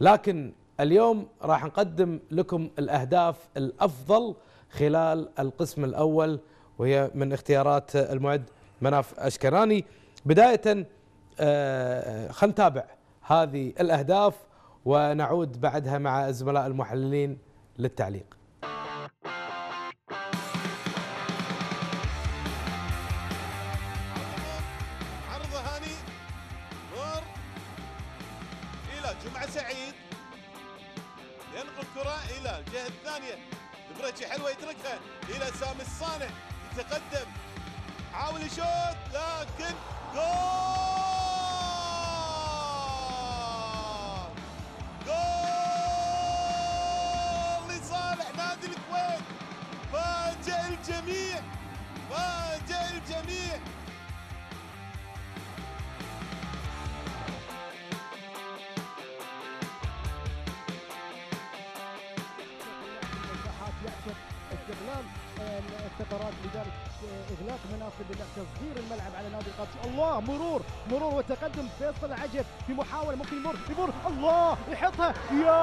لكن اليوم راح نقدم لكم الأهداف الأفضل خلال القسم الأول وهي من اختيارات المعد مناف أشكراني بداية آه، خلينا نتابع هذه الأهداف ونعود بعدها مع الزملاء المحللين للتعليق حجي حلوه يتركها الى سامي الصانع يتقدم حاول يشوت لكن جول جول لصالح نادي الكويت فاجئ الجميع فاجئ الجميع الثغرات لذلك آه، اغلاق مناصب لله تصغير الملعب على نادي القادسي الله مرور مرور وتقدم فيصل عجب في محاوله ممكن يمر يمر الله يحطها يا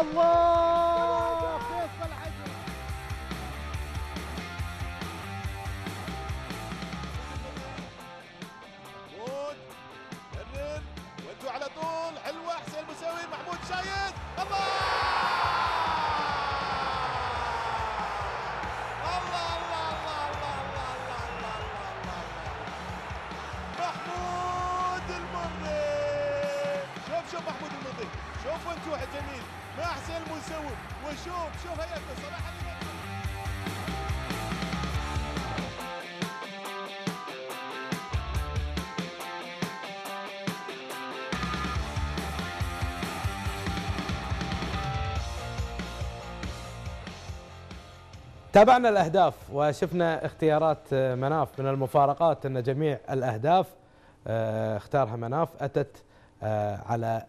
الله شوفوا انتوا واحد جميل مع حسين سوي وشوف شوف هيا صراحه تابعنا الاهداف وشفنا اختيارات آه، مناف من المفارقات ان جميع الاهداف آه، اختارها مناف اتت آه، على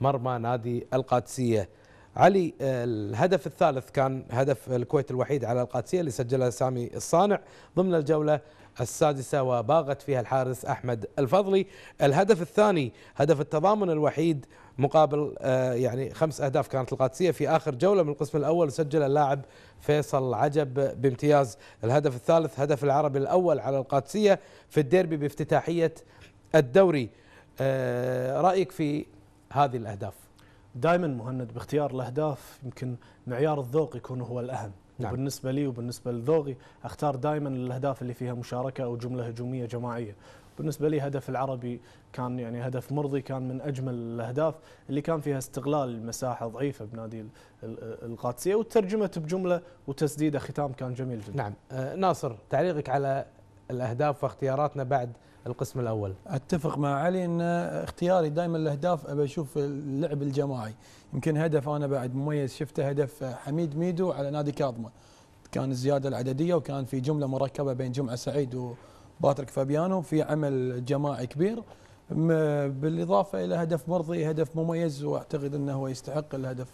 مرمى نادي القادسية علي آه، الهدف الثالث كان هدف الكويت الوحيد على القادسية اللي سجلها سامي الصانع ضمن الجولة السادسة وباغت فيها الحارس أحمد الفضلي الهدف الثاني هدف التضامن الوحيد مقابل آه، يعني خمس أهداف كانت القادسية في آخر جولة من القسم الأول سجل اللاعب فيصل عجب بامتياز الهدف الثالث هدف العربي الأول على القادسية في الديربي بافتتاحية الدوري آه، رأيك في هذه الأهداف دائما مهند باختيار الأهداف يمكن معيار الذوق يكون هو الأهم نعم. وبالنسبة لي وبالنسبة لذوقي أختار دائما الأهداف اللي فيها مشاركة أو جملة هجومية جماعية بالنسبة لي هدف العربي كان يعني هدف مرضي كان من أجمل الأهداف اللي كان فيها استغلال المساحة ضعيفة بنادي القادسية وترجمت بجملة وتسديدة ختام كان جميل جدا نعم أه، ناصر تعليقك على الأهداف واختياراتنا بعد القسم الاول اتفق مع علي ان اختياري دائما الاهداف ابى اشوف اللعب الجماعي يمكن هدف انا بعد مميز شفته هدف حميد ميدو على نادي كاظمه كان الزياده العدديه وكان في جمله مركبه بين جمعه سعيد وباتريك فابيانو في عمل جماعي كبير بالاضافه الى هدف مرضي هدف مميز واعتقد انه هو يستحق الهدف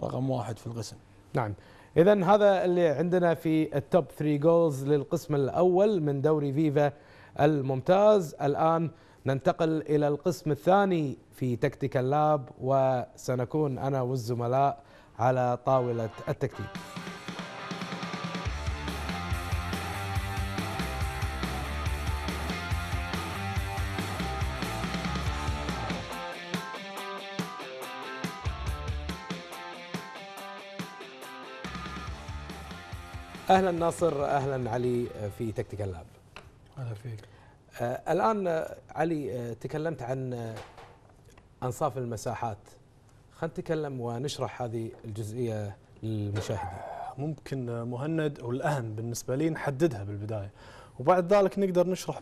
رقم واحد في القسم. نعم. اذا هذا اللي عندنا في التوب 3 جولز للقسم الاول من دوري فيفا الممتاز الآن ننتقل إلى القسم الثاني في تكتيك اللاب وسنكون أنا والزملاء على طاولة التكتيك اهلا ناصر اهلا علي في تكتيك اللاب أنا فيك آه، الآن آه، علي آه، تكلمت عن أنصاف المساحات خلينا نتكلم ونشرح هذه الجزئية للمشاهدين ممكن مهند أو الأهم بالنسبة لي نحددها بالبداية وبعد ذلك نقدر نشرح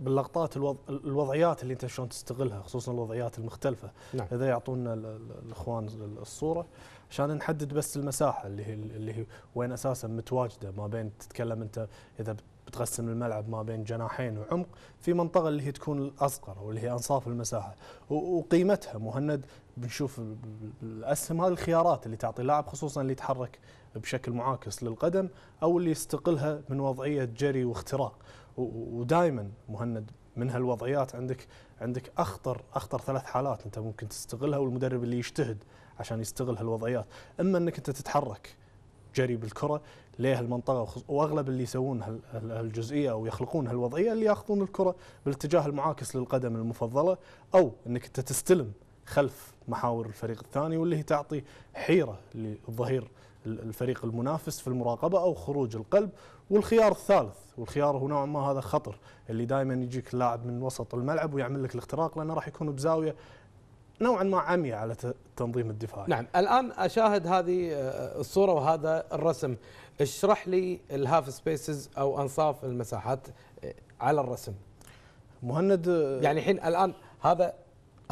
باللقطات الوضعيات اللي انت شلون تستغلها خصوصا الوضعيات المختلفه نعم. اذا يعطونا الاخوان الصوره عشان نحدد بس المساحه اللي هي اللي هي وين اساسا متواجده ما بين تتكلم انت اذا بتقسم الملعب ما بين جناحين وعمق في منطقه اللي هي تكون الاصغر واللي هي انصاف المساحه وقيمتها مهند بنشوف الاسهم هذه الخيارات اللي تعطي اللاعب خصوصا اللي يتحرك بشكل معاكس للقدم او اللي يستقلها من وضعيه جري واختراق ودائما مهند من هالوضعيات عندك عندك اخطر اخطر ثلاث حالات انت ممكن تستغلها والمدرب اللي يجتهد عشان يستغل هالوضعيات اما انك انت تتحرك جري بالكره لهالمنطقه واغلب اللي يسوون هالجزئيه او يخلقون هالوضعيه اللي ياخذون الكره بالاتجاه المعاكس للقدم المفضله او انك انت تستلم خلف محاور الفريق الثاني واللي هي تعطي حيره للظهير الفريق المنافس في المراقبه او خروج القلب والخيار الثالث والخيار هو نوعا ما هذا خطر اللي دائما يجيك اللاعب من وسط الملعب ويعمل لك الاختراق لانه راح يكون بزاويه نوعا ما عمي على تنظيم الدفاع نعم الآن أشاهد هذه آه، الصورة وهذا الرسم اشرح لي الهاف سبيسز أو أنصاف المساحات آه، على الرسم مهند آه، يعني الحين الآن هذا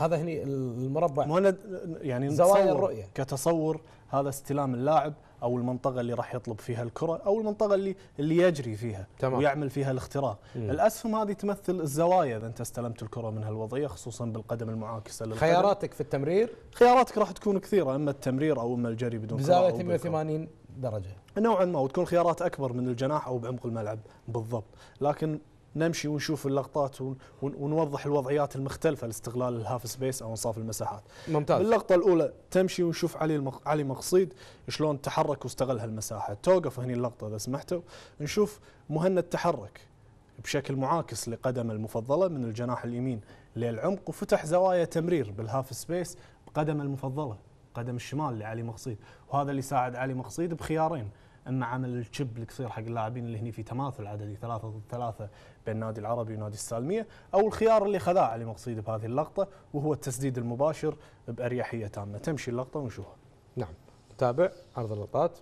هذا هني المربع مهند يعني زوايا الرؤية كتصور هذا استلام اللاعب او المنطقه اللي راح يطلب فيها الكره او المنطقه اللي اللي يجري فيها تمام. ويعمل فيها الاختراق مم. الاسهم هذه تمثل الزوايا اذا انت استلمت الكره من هالوضعيه خصوصا بالقدم المعاكسه للقدم خياراتك في التمرير خياراتك راح تكون كثيره اما التمرير او اما الجري بدون بزاويه 180 درجه نوعا ما وتكون خيارات اكبر من الجناح او بعمق الملعب بالضبط لكن نمشي ونشوف اللقطات ونوضح الوضعيات المختلفه لاستغلال الهاف سبيس او انصاف المساحات. ممتاز. اللقطه الاولى تمشي ونشوف علي المق... علي مقصيد شلون تحرك واستغل هالمساحه، توقف هني اللقطه اذا سمحتوا، نشوف مهند تحرك بشكل معاكس لقدمه المفضله من الجناح اليمين للعمق وفتح زوايا تمرير بالهاف سبيس بقدمه المفضله قدم الشمال لعلي مقصيد وهذا اللي ساعد علي مقصيد بخيارين اما عمل الشب اللي يصير حق اللاعبين اللي هني في تماثل عددي ثلاثة ضد ثلاثة بين النادي العربي ونادي السالمية او الخيار اللي خذاه علي مقصيد بهذه اللقطة وهو التسديد المباشر بأريحية تامة تمشي اللقطة ونشوفها نعم تابع عرض اللقطات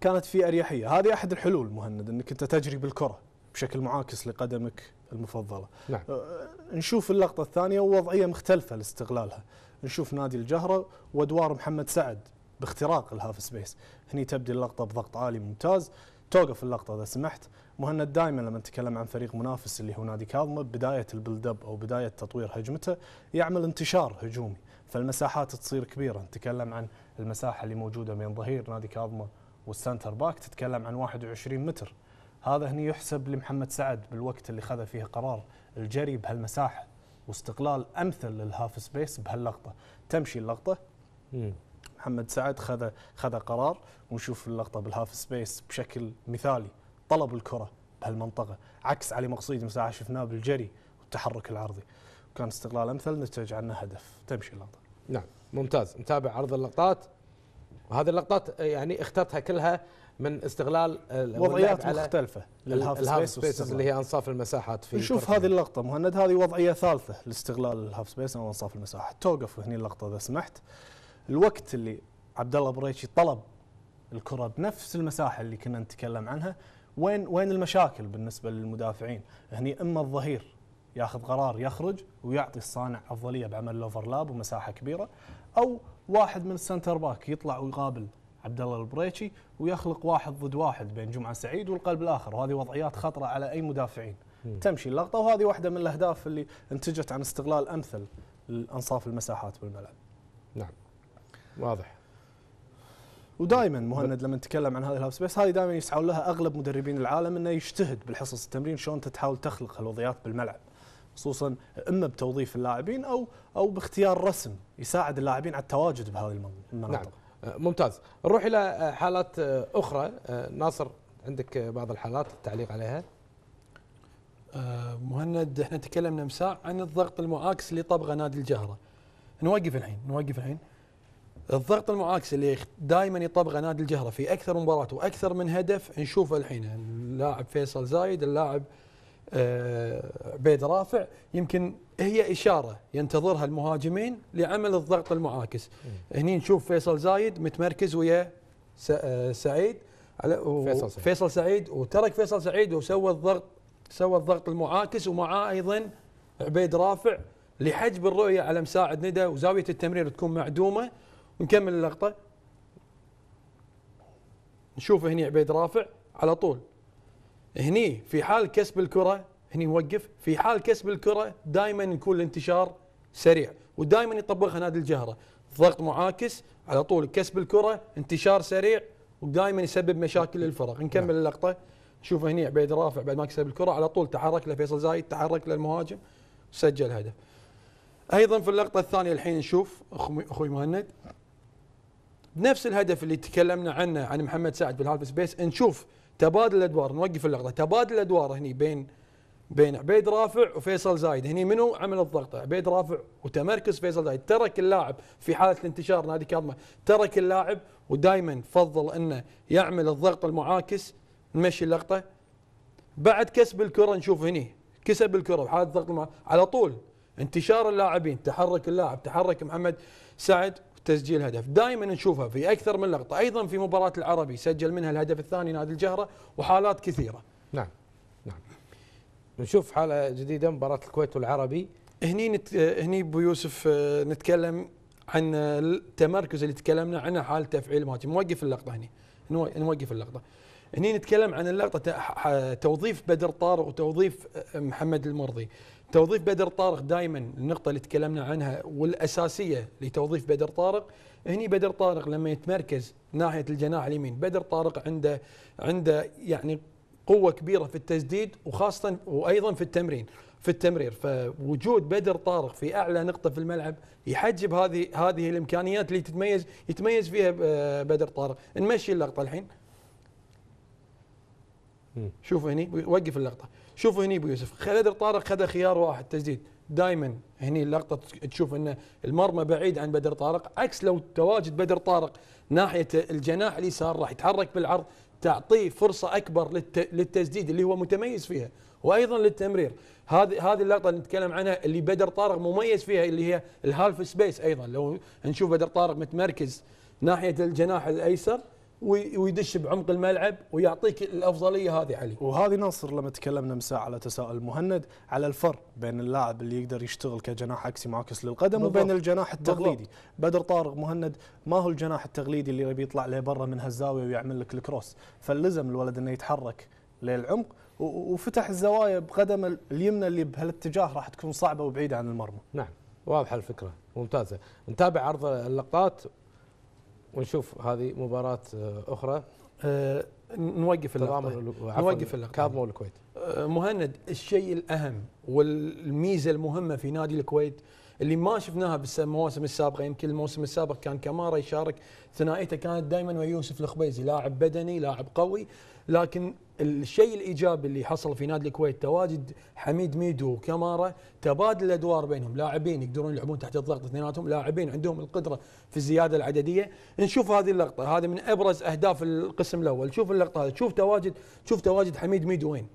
كانت في أريحية هذه أحد الحلول مهند أنك أنت تجري بالكرة بشكل معاكس لقدمك المفضلة نعم. أه، نشوف اللقطة الثانية ووضعية مختلفة لاستغلالها نشوف نادي الجهرة وادوار محمد سعد باختراق الهاف سبيس هني تبدي اللقطه بضغط عالي ممتاز توقف اللقطه اذا سمحت مهند دائما لما نتكلم عن فريق منافس اللي هو نادي كاظمه بدايه البلد اب او بدايه تطوير هجمته يعمل انتشار هجومي فالمساحات تصير كبيره نتكلم عن المساحه اللي موجوده بين ظهير نادي كاظمه والسنتر باك تتكلم عن 21 متر هذا هني يحسب لمحمد سعد بالوقت اللي خذ فيه قرار الجري بهالمساحه واستقلال امثل للهاف سبيس بهاللقطه تمشي اللقطه محمد سعد خذ خذ قرار ونشوف اللقطه بالهاف سبيس بشكل مثالي طلب الكره بهالمنطقه عكس علي مقصيد مساحه شفناه بالجري والتحرك العرضي كان استغلال امثل نتج عنه هدف تمشي اللقطه نعم ممتاز نتابع عرض اللقطات وهذه اللقطات آه، يعني اخترتها كلها من استغلال آه، وضعيات مختلفة للهاف سبيس, سبيس اللي هي انصاف المساحات في نشوف هذه اللقطة مهند هذه وضعية ثالثة لاستغلال الهاف سبيس او انصاف المساحة توقف هني اللقطة اذا سمحت الوقت اللي عبد الله بريشي طلب الكره بنفس المساحه اللي كنا نتكلم عنها وين وين المشاكل بالنسبه للمدافعين؟ هني اما الظهير ياخذ قرار يخرج ويعطي الصانع افضليه بعمل الاوفرلاب ومساحه كبيره او واحد من السنتر باك يطلع ويقابل عبد الله البريشي ويخلق واحد ضد واحد بين جمعه سعيد والقلب الاخر وهذه وضعيات خطره على اي مدافعين م. تمشي اللقطه وهذه واحده من الاهداف اللي انتجت عن استغلال امثل لانصاف المساحات بالملعب. نعم. واضح ودائما مهند لما نتكلم عن هذه الهاب سبيس هذه دائما يسعون لها اغلب مدربين العالم انه يجتهد بالحصص التمرين شلون انت تحاول تخلق هالوضعيات بالملعب خصوصا اما بتوظيف اللاعبين او او باختيار رسم يساعد اللاعبين على التواجد بهذه المناطق. نعم آه، ممتاز، نروح الى آه، حالات آه، اخرى ناصر عندك بعض الحالات التعليق عليها؟ مهند احنا تكلمنا مساء عن الضغط المعاكس اللي طبقه نادي الجهره. نوقف الحين نوقف الحين الضغط المعاكس اللي دائما يطبقه نادي الجهره في اكثر مباراه واكثر من هدف نشوفه الحين اللاعب فيصل زايد اللاعب آه، عبيد رافع يمكن هي اشاره ينتظرها المهاجمين لعمل الضغط المعاكس هني نشوف فيصل زايد متمركز ويا آه، سعيد فيصل سعيد, فيصل سعيد وترك فيصل سعيد وسوى الضغط سوى الضغط المعاكس ومعاه ايضا عبيد رافع لحجب الرؤيه على مساعد ندى وزاويه التمرير تكون معدومه نكمل اللقطه نشوف هني عبيد رافع على طول هني في حال كسب الكره هني يوقف في حال كسب الكره دائما يكون الانتشار سريع ودائما يطبقها نادي الجهره ضغط معاكس على طول كسب الكره انتشار سريع ودائما يسبب مشاكل للفرق نعم. نكمل اللقطه نشوف هني عبيد رافع بعد ما كسب الكره على طول تحرك له فيصل زايد تحرك للمهاجم سجل هدف ايضا في اللقطه الثانيه الحين نشوف اخوي مهند بنفس الهدف اللي تكلمنا عنه عن محمد سعد بالهالف سبيس نشوف تبادل الادوار نوقف اللقطه تبادل الادوار هني بين بين عبيد رافع وفيصل زايد هني منو عمل الضغط عبيد رافع وتمركز فيصل زايد ترك اللاعب في حاله الانتشار نادي كاظمه ترك اللاعب ودائما فضل انه يعمل الضغط المعاكس نمشي اللقطه بعد كسب الكره نشوف هني كسب الكره بحاله الضغط على طول انتشار اللاعبين تحرك اللاعب تحرك محمد سعد تسجيل هدف دائما نشوفها في أكثر من لقطة أيضا في مباراة العربي سجل منها الهدف الثاني نادي الجهرة وحالات كثيرة نعم نعم نشوف حالة جديدة مباراة الكويت والعربي هني نت... هني ابو يوسف آه، نتكلم عن آه، التمركز اللي تكلمنا عنه حال تفعيل ماتي نوقف اللقطه هني نوقف اللقطه هني نتكلم عن اللقطه توظيف بدر طارق وتوظيف آه، محمد المرضي توظيف بدر طارق دائما النقطة اللي تكلمنا عنها والأساسية لتوظيف بدر طارق هني بدر طارق لما يتمركز ناحية الجناح اليمين بدر طارق عنده عنده يعني قوة كبيرة في التسديد وخاصة وأيضا في التمرين في التمرير فوجود بدر طارق في اعلى نقطه في الملعب يحجب هذه هذه الامكانيات اللي تتميز يتميز فيها آه، بدر طارق نمشي اللقطه الحين شوف هني وقف اللقطه شوفوا هني ابو يوسف خالد طارق خذ خيار واحد تسديد دائما هني اللقطه تشوف ان المرمى بعيد عن بدر طارق عكس لو تواجد بدر طارق ناحيه الجناح اليسار راح يتحرك بالعرض تعطيه فرصه اكبر للتسديد اللي هو متميز فيها وايضا للتمرير هذه هذه اللقطه اللي نتكلم عنها اللي بدر طارق مميز فيها اللي هي الهالف سبيس ايضا لو نشوف بدر طارق متمركز ناحيه الجناح الايسر ويدش بعمق الملعب ويعطيك الافضليه هذه علي. وهذه ناصر لما تكلمنا مساء على تساؤل مهند على الفرق بين اللاعب اللي يقدر يشتغل كجناح عكسي معاكس للقدم بالضبط. وبين الجناح التقليدي، بالضبط. بدر طارق مهند ما هو الجناح التقليدي اللي يبي يطلع له برا من هالزاويه ويعمل لك الكروس، فلزم الولد انه يتحرك للعمق وفتح الزوايا بقدمه اليمنى اللي بهالاتجاه راح تكون صعبه وبعيده عن المرمى. نعم واضحه الفكره ممتازه، نتابع عرض اللقطات ونشوف هذه مباراه آه، اخرى أه نوقف اللقطه نوقف اللقطه كاب الكويت آه، مهند الشيء الاهم والميزه المهمه في نادي الكويت اللي ما شفناها بالمواسم السابقه يمكن يعني الموسم السابق كان كمارا يشارك ثنائيته كانت دائما ويوسف الخبيزي لاعب بدني لاعب قوي لكن الشيء الايجابي اللي حصل في نادي الكويت تواجد حميد ميدو وكمارا تبادل الادوار بينهم لاعبين يقدرون يلعبون تحت الضغط اثنيناتهم لاعبين عندهم القدره في الزياده العدديه نشوف هذه اللقطه هذا من ابرز اهداف القسم الاول شوف اللقطه هذه شوف تواجد شوف تواجد حميد ميدو وين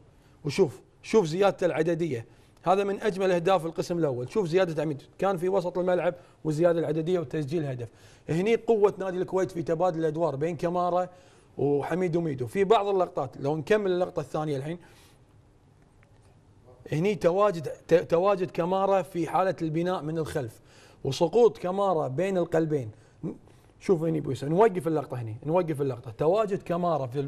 وشوف شوف زيادته العدديه هذا من اجمل اهداف القسم الاول شوف زياده حميد كان في وسط الملعب والزياده العدديه وتسجيل هدف هني قوه نادي الكويت في تبادل الادوار بين كمارا وحميد وميدو في بعض اللقطات لو نكمل اللقطه الثانيه الحين هني تواجد تواجد كمارا في حاله البناء من الخلف وسقوط كمارا بين القلبين شوف هني بويس نوقف اللقطه هني نوقف اللقطه تواجد كمارا في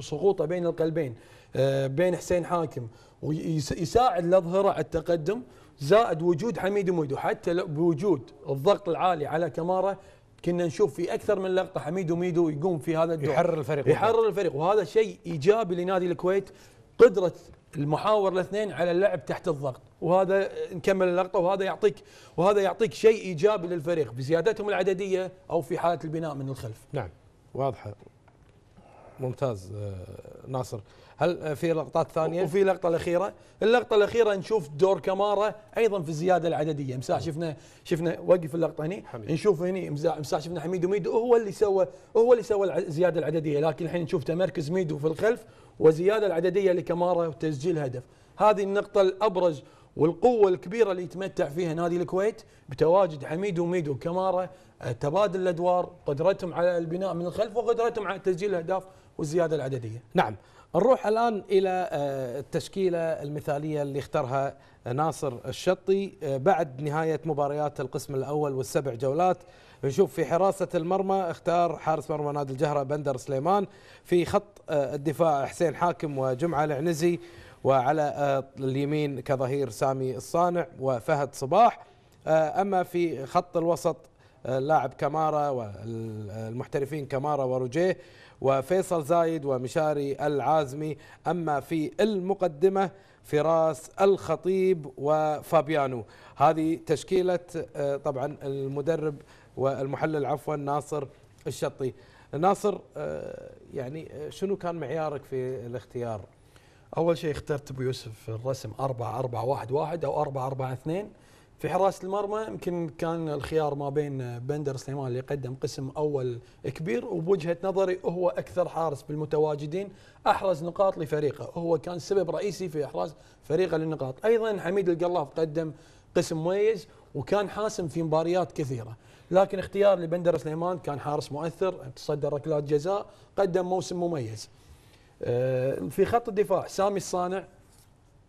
سقوطه بين القلبين آه، بين حسين حاكم ويساعد الاظهره على التقدم زائد وجود حميد مويدو حتى بوجود الضغط العالي على كمارا كنا نشوف في اكثر من لقطه حميد وميدو يقوم في هذا الدور يحرر الفريق يحرر الفريق وهذا شيء ايجابي لنادي الكويت قدره المحاور الاثنين على اللعب تحت الضغط وهذا نكمل اللقطه وهذا يعطيك وهذا يعطيك شيء ايجابي للفريق في زيادتهم العدديه او في حاله البناء من الخلف نعم واضحه ممتاز آه، ناصر هل آه، في لقطات ثانيه وفي لقطه الاخيره اللقطه الاخيره نشوف دور كماره ايضا في الزياده العدديه امساح نعم. شفنا شفنا وقف اللقطه هني حميد. نشوف هني امساح شفنا حميد وميد هو اللي سوى هو اللي سوى الزياده العدديه لكن الحين نشوف تمركز ميدو في الخلف وزياده العدديه لكماره وتسجيل هدف هذه النقطه الابرز والقوة الكبيرة اللي يتمتع فيها نادي الكويت بتواجد حميد وميدو وكماره آه، تبادل الادوار قدرتهم على البناء من الخلف وقدرتهم على تسجيل الاهداف والزياده العدديه نعم نروح الان الى آه، التشكيله المثاليه اللي اختارها آه، ناصر الشطي آه، بعد نهايه مباريات القسم الاول والسبع جولات نشوف في حراسه المرمى اختار حارس مرمى نادي الجهره بندر سليمان في خط الدفاع حسين حاكم وجمعه العنزي وعلى اليمين كظهير سامي الصانع وفهد صباح اما في خط الوسط لاعب كمارا والمحترفين كمارا ورجيه وفيصل زايد ومشاري العازمي أما في المقدمة فراس الخطيب وفابيانو هذه تشكيلة آه، طبعا المدرب والمحلل عفوا ناصر الشطي ناصر آه، يعني آه، شنو كان معيارك في الاختيار؟ أول شيء اخترت أبو يوسف الرسم 4 4 1 1 أو 4 4 2 في حراسه المرمى يمكن كان الخيار ما بين بندر سليمان اللي قدم قسم اول كبير وبوجهه نظري هو اكثر حارس بالمتواجدين احرز نقاط لفريقه هو كان سبب رئيسي في احراز فريقه للنقاط ايضا حميد القلاف قدم قسم مميز وكان حاسم في مباريات كثيره لكن اختيار لبندر سليمان كان حارس مؤثر تصدر ركلات جزاء قدم موسم مميز آه، في خط الدفاع سامي الصانع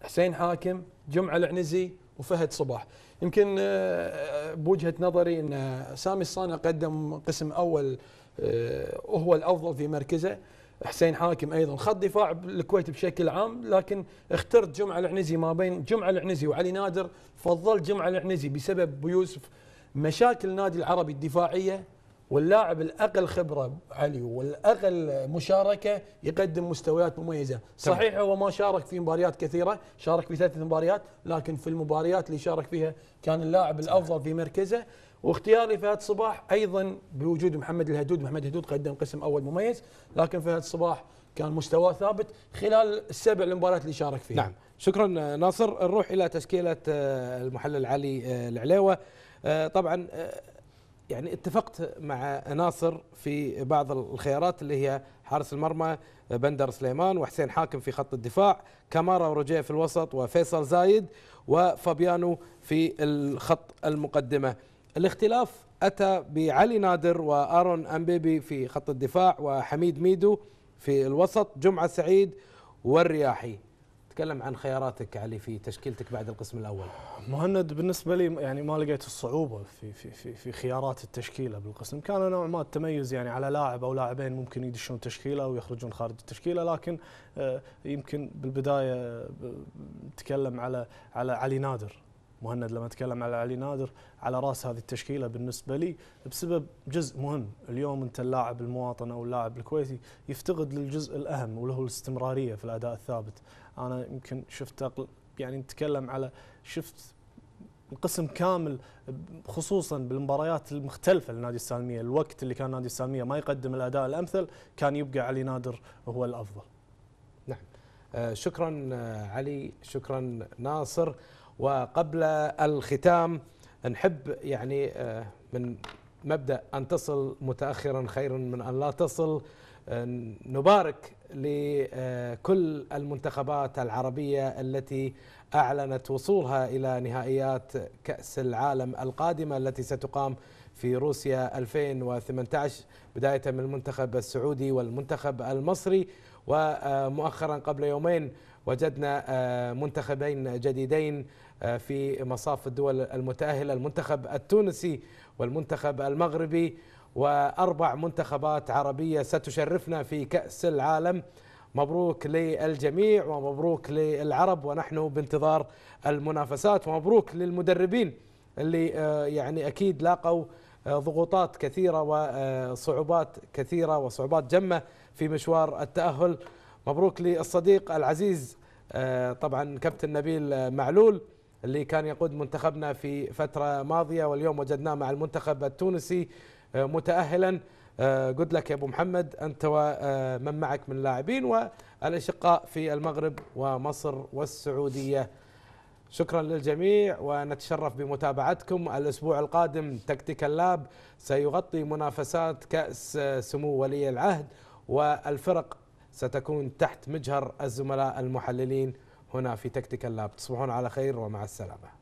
حسين حاكم جمعه العنزي وفهد صباح يمكن آه، بوجهه نظري ان سامي الصانع قدم قسم اول وهو آه، الافضل في مركزه حسين حاكم ايضا خط دفاع الكويت بشكل عام لكن اخترت جمعه العنزي ما بين جمعه العنزي وعلي نادر فضلت جمعه العنزي بسبب بيوسف مشاكل النادي العربي الدفاعيه واللاعب الاقل خبره علي والاقل مشاركه يقدم مستويات مميزه، صحيح هو ما شارك في مباريات كثيره، شارك في ثلاث مباريات، لكن في المباريات اللي شارك فيها كان اللاعب الافضل في مركزه، واختياري فهد صباح ايضا بوجود محمد الهدود، محمد الهدود قدم قسم اول مميز، لكن فهد صباح كان مستواه ثابت خلال السبع المباريات اللي شارك فيها. نعم، شكرا ناصر، نروح الى تشكيله آه، المحلل علي آه، العليوه، آه، طبعا يعني اتفقت مع ناصر في بعض الخيارات اللي هي حارس المرمى بندر سليمان وحسين حاكم في خط الدفاع كمارا ورجية في الوسط وفيصل زايد وفابيانو في الخط المقدمة الاختلاف أتى بعلي نادر وآرون أمبيبي في خط الدفاع وحميد ميدو في الوسط جمعة سعيد والرياحي تتكلم عن خياراتك علي في تشكيلتك بعد القسم الاول مهند بالنسبه لي يعني ما لقيت الصعوبه في في في, في خيارات التشكيله بالقسم كان نوع ما التميز يعني على لاعب او لاعبين ممكن يدشون تشكيله ويخرجون خارج التشكيله لكن آه، يمكن بالبدايه آه، نتكلم على على علي نادر مهند لما تكلم على علي نادر على راس هذه التشكيله بالنسبه لي بسبب جزء مهم اليوم انت اللاعب المواطن او اللاعب الكويتي يفتقد للجزء الاهم وله الاستمراريه في الاداء الثابت انا يمكن شفت أقل يعني نتكلم على شفت القسم كامل خصوصا بالمباريات المختلفة لنادي السالمية الوقت اللي كان نادي السالمية ما يقدم الأداء الأمثل كان يبقى علي نادر هو الأفضل نعم آه شكرا آه، علي شكرا ناصر وقبل الختام نحب يعني آه، من مبدا ان تصل متاخرا خير من ان لا تصل آه، نبارك لكل المنتخبات العربيه التي اعلنت وصولها الى نهائيات كاس العالم القادمه التي ستقام في روسيا 2018 بدايه من المنتخب السعودي والمنتخب المصري ومؤخرا قبل يومين وجدنا آه، منتخبين جديدين آه، في مصاف الدول المتأهلة المنتخب التونسي والمنتخب المغربي وأربع منتخبات عربية ستشرفنا في كأس العالم مبروك للجميع ومبروك للعرب ونحن بانتظار المنافسات ومبروك للمدربين اللي آه، يعني أكيد لاقوا آه، ضغوطات كثيرة وصعوبات كثيرة وصعوبات جمة في مشوار التأهل مبروك للصديق العزيز طبعا كابتن نبيل معلول اللي كان يقود منتخبنا في فترة ماضية واليوم وجدناه مع المنتخب التونسي آه، متأهلا آه، قد لك يا أبو محمد أنت ومن آه، معك من لاعبين والأشقاء في المغرب ومصر والسعودية شكرا للجميع ونتشرف بمتابعتكم الأسبوع القادم تكتيك اللاب سيغطي منافسات كأس سمو ولي العهد والفرق ستكون تحت مجهر الزملاء المحللين هنا في تكتيكال لاب تصبحون على خير ومع السلامه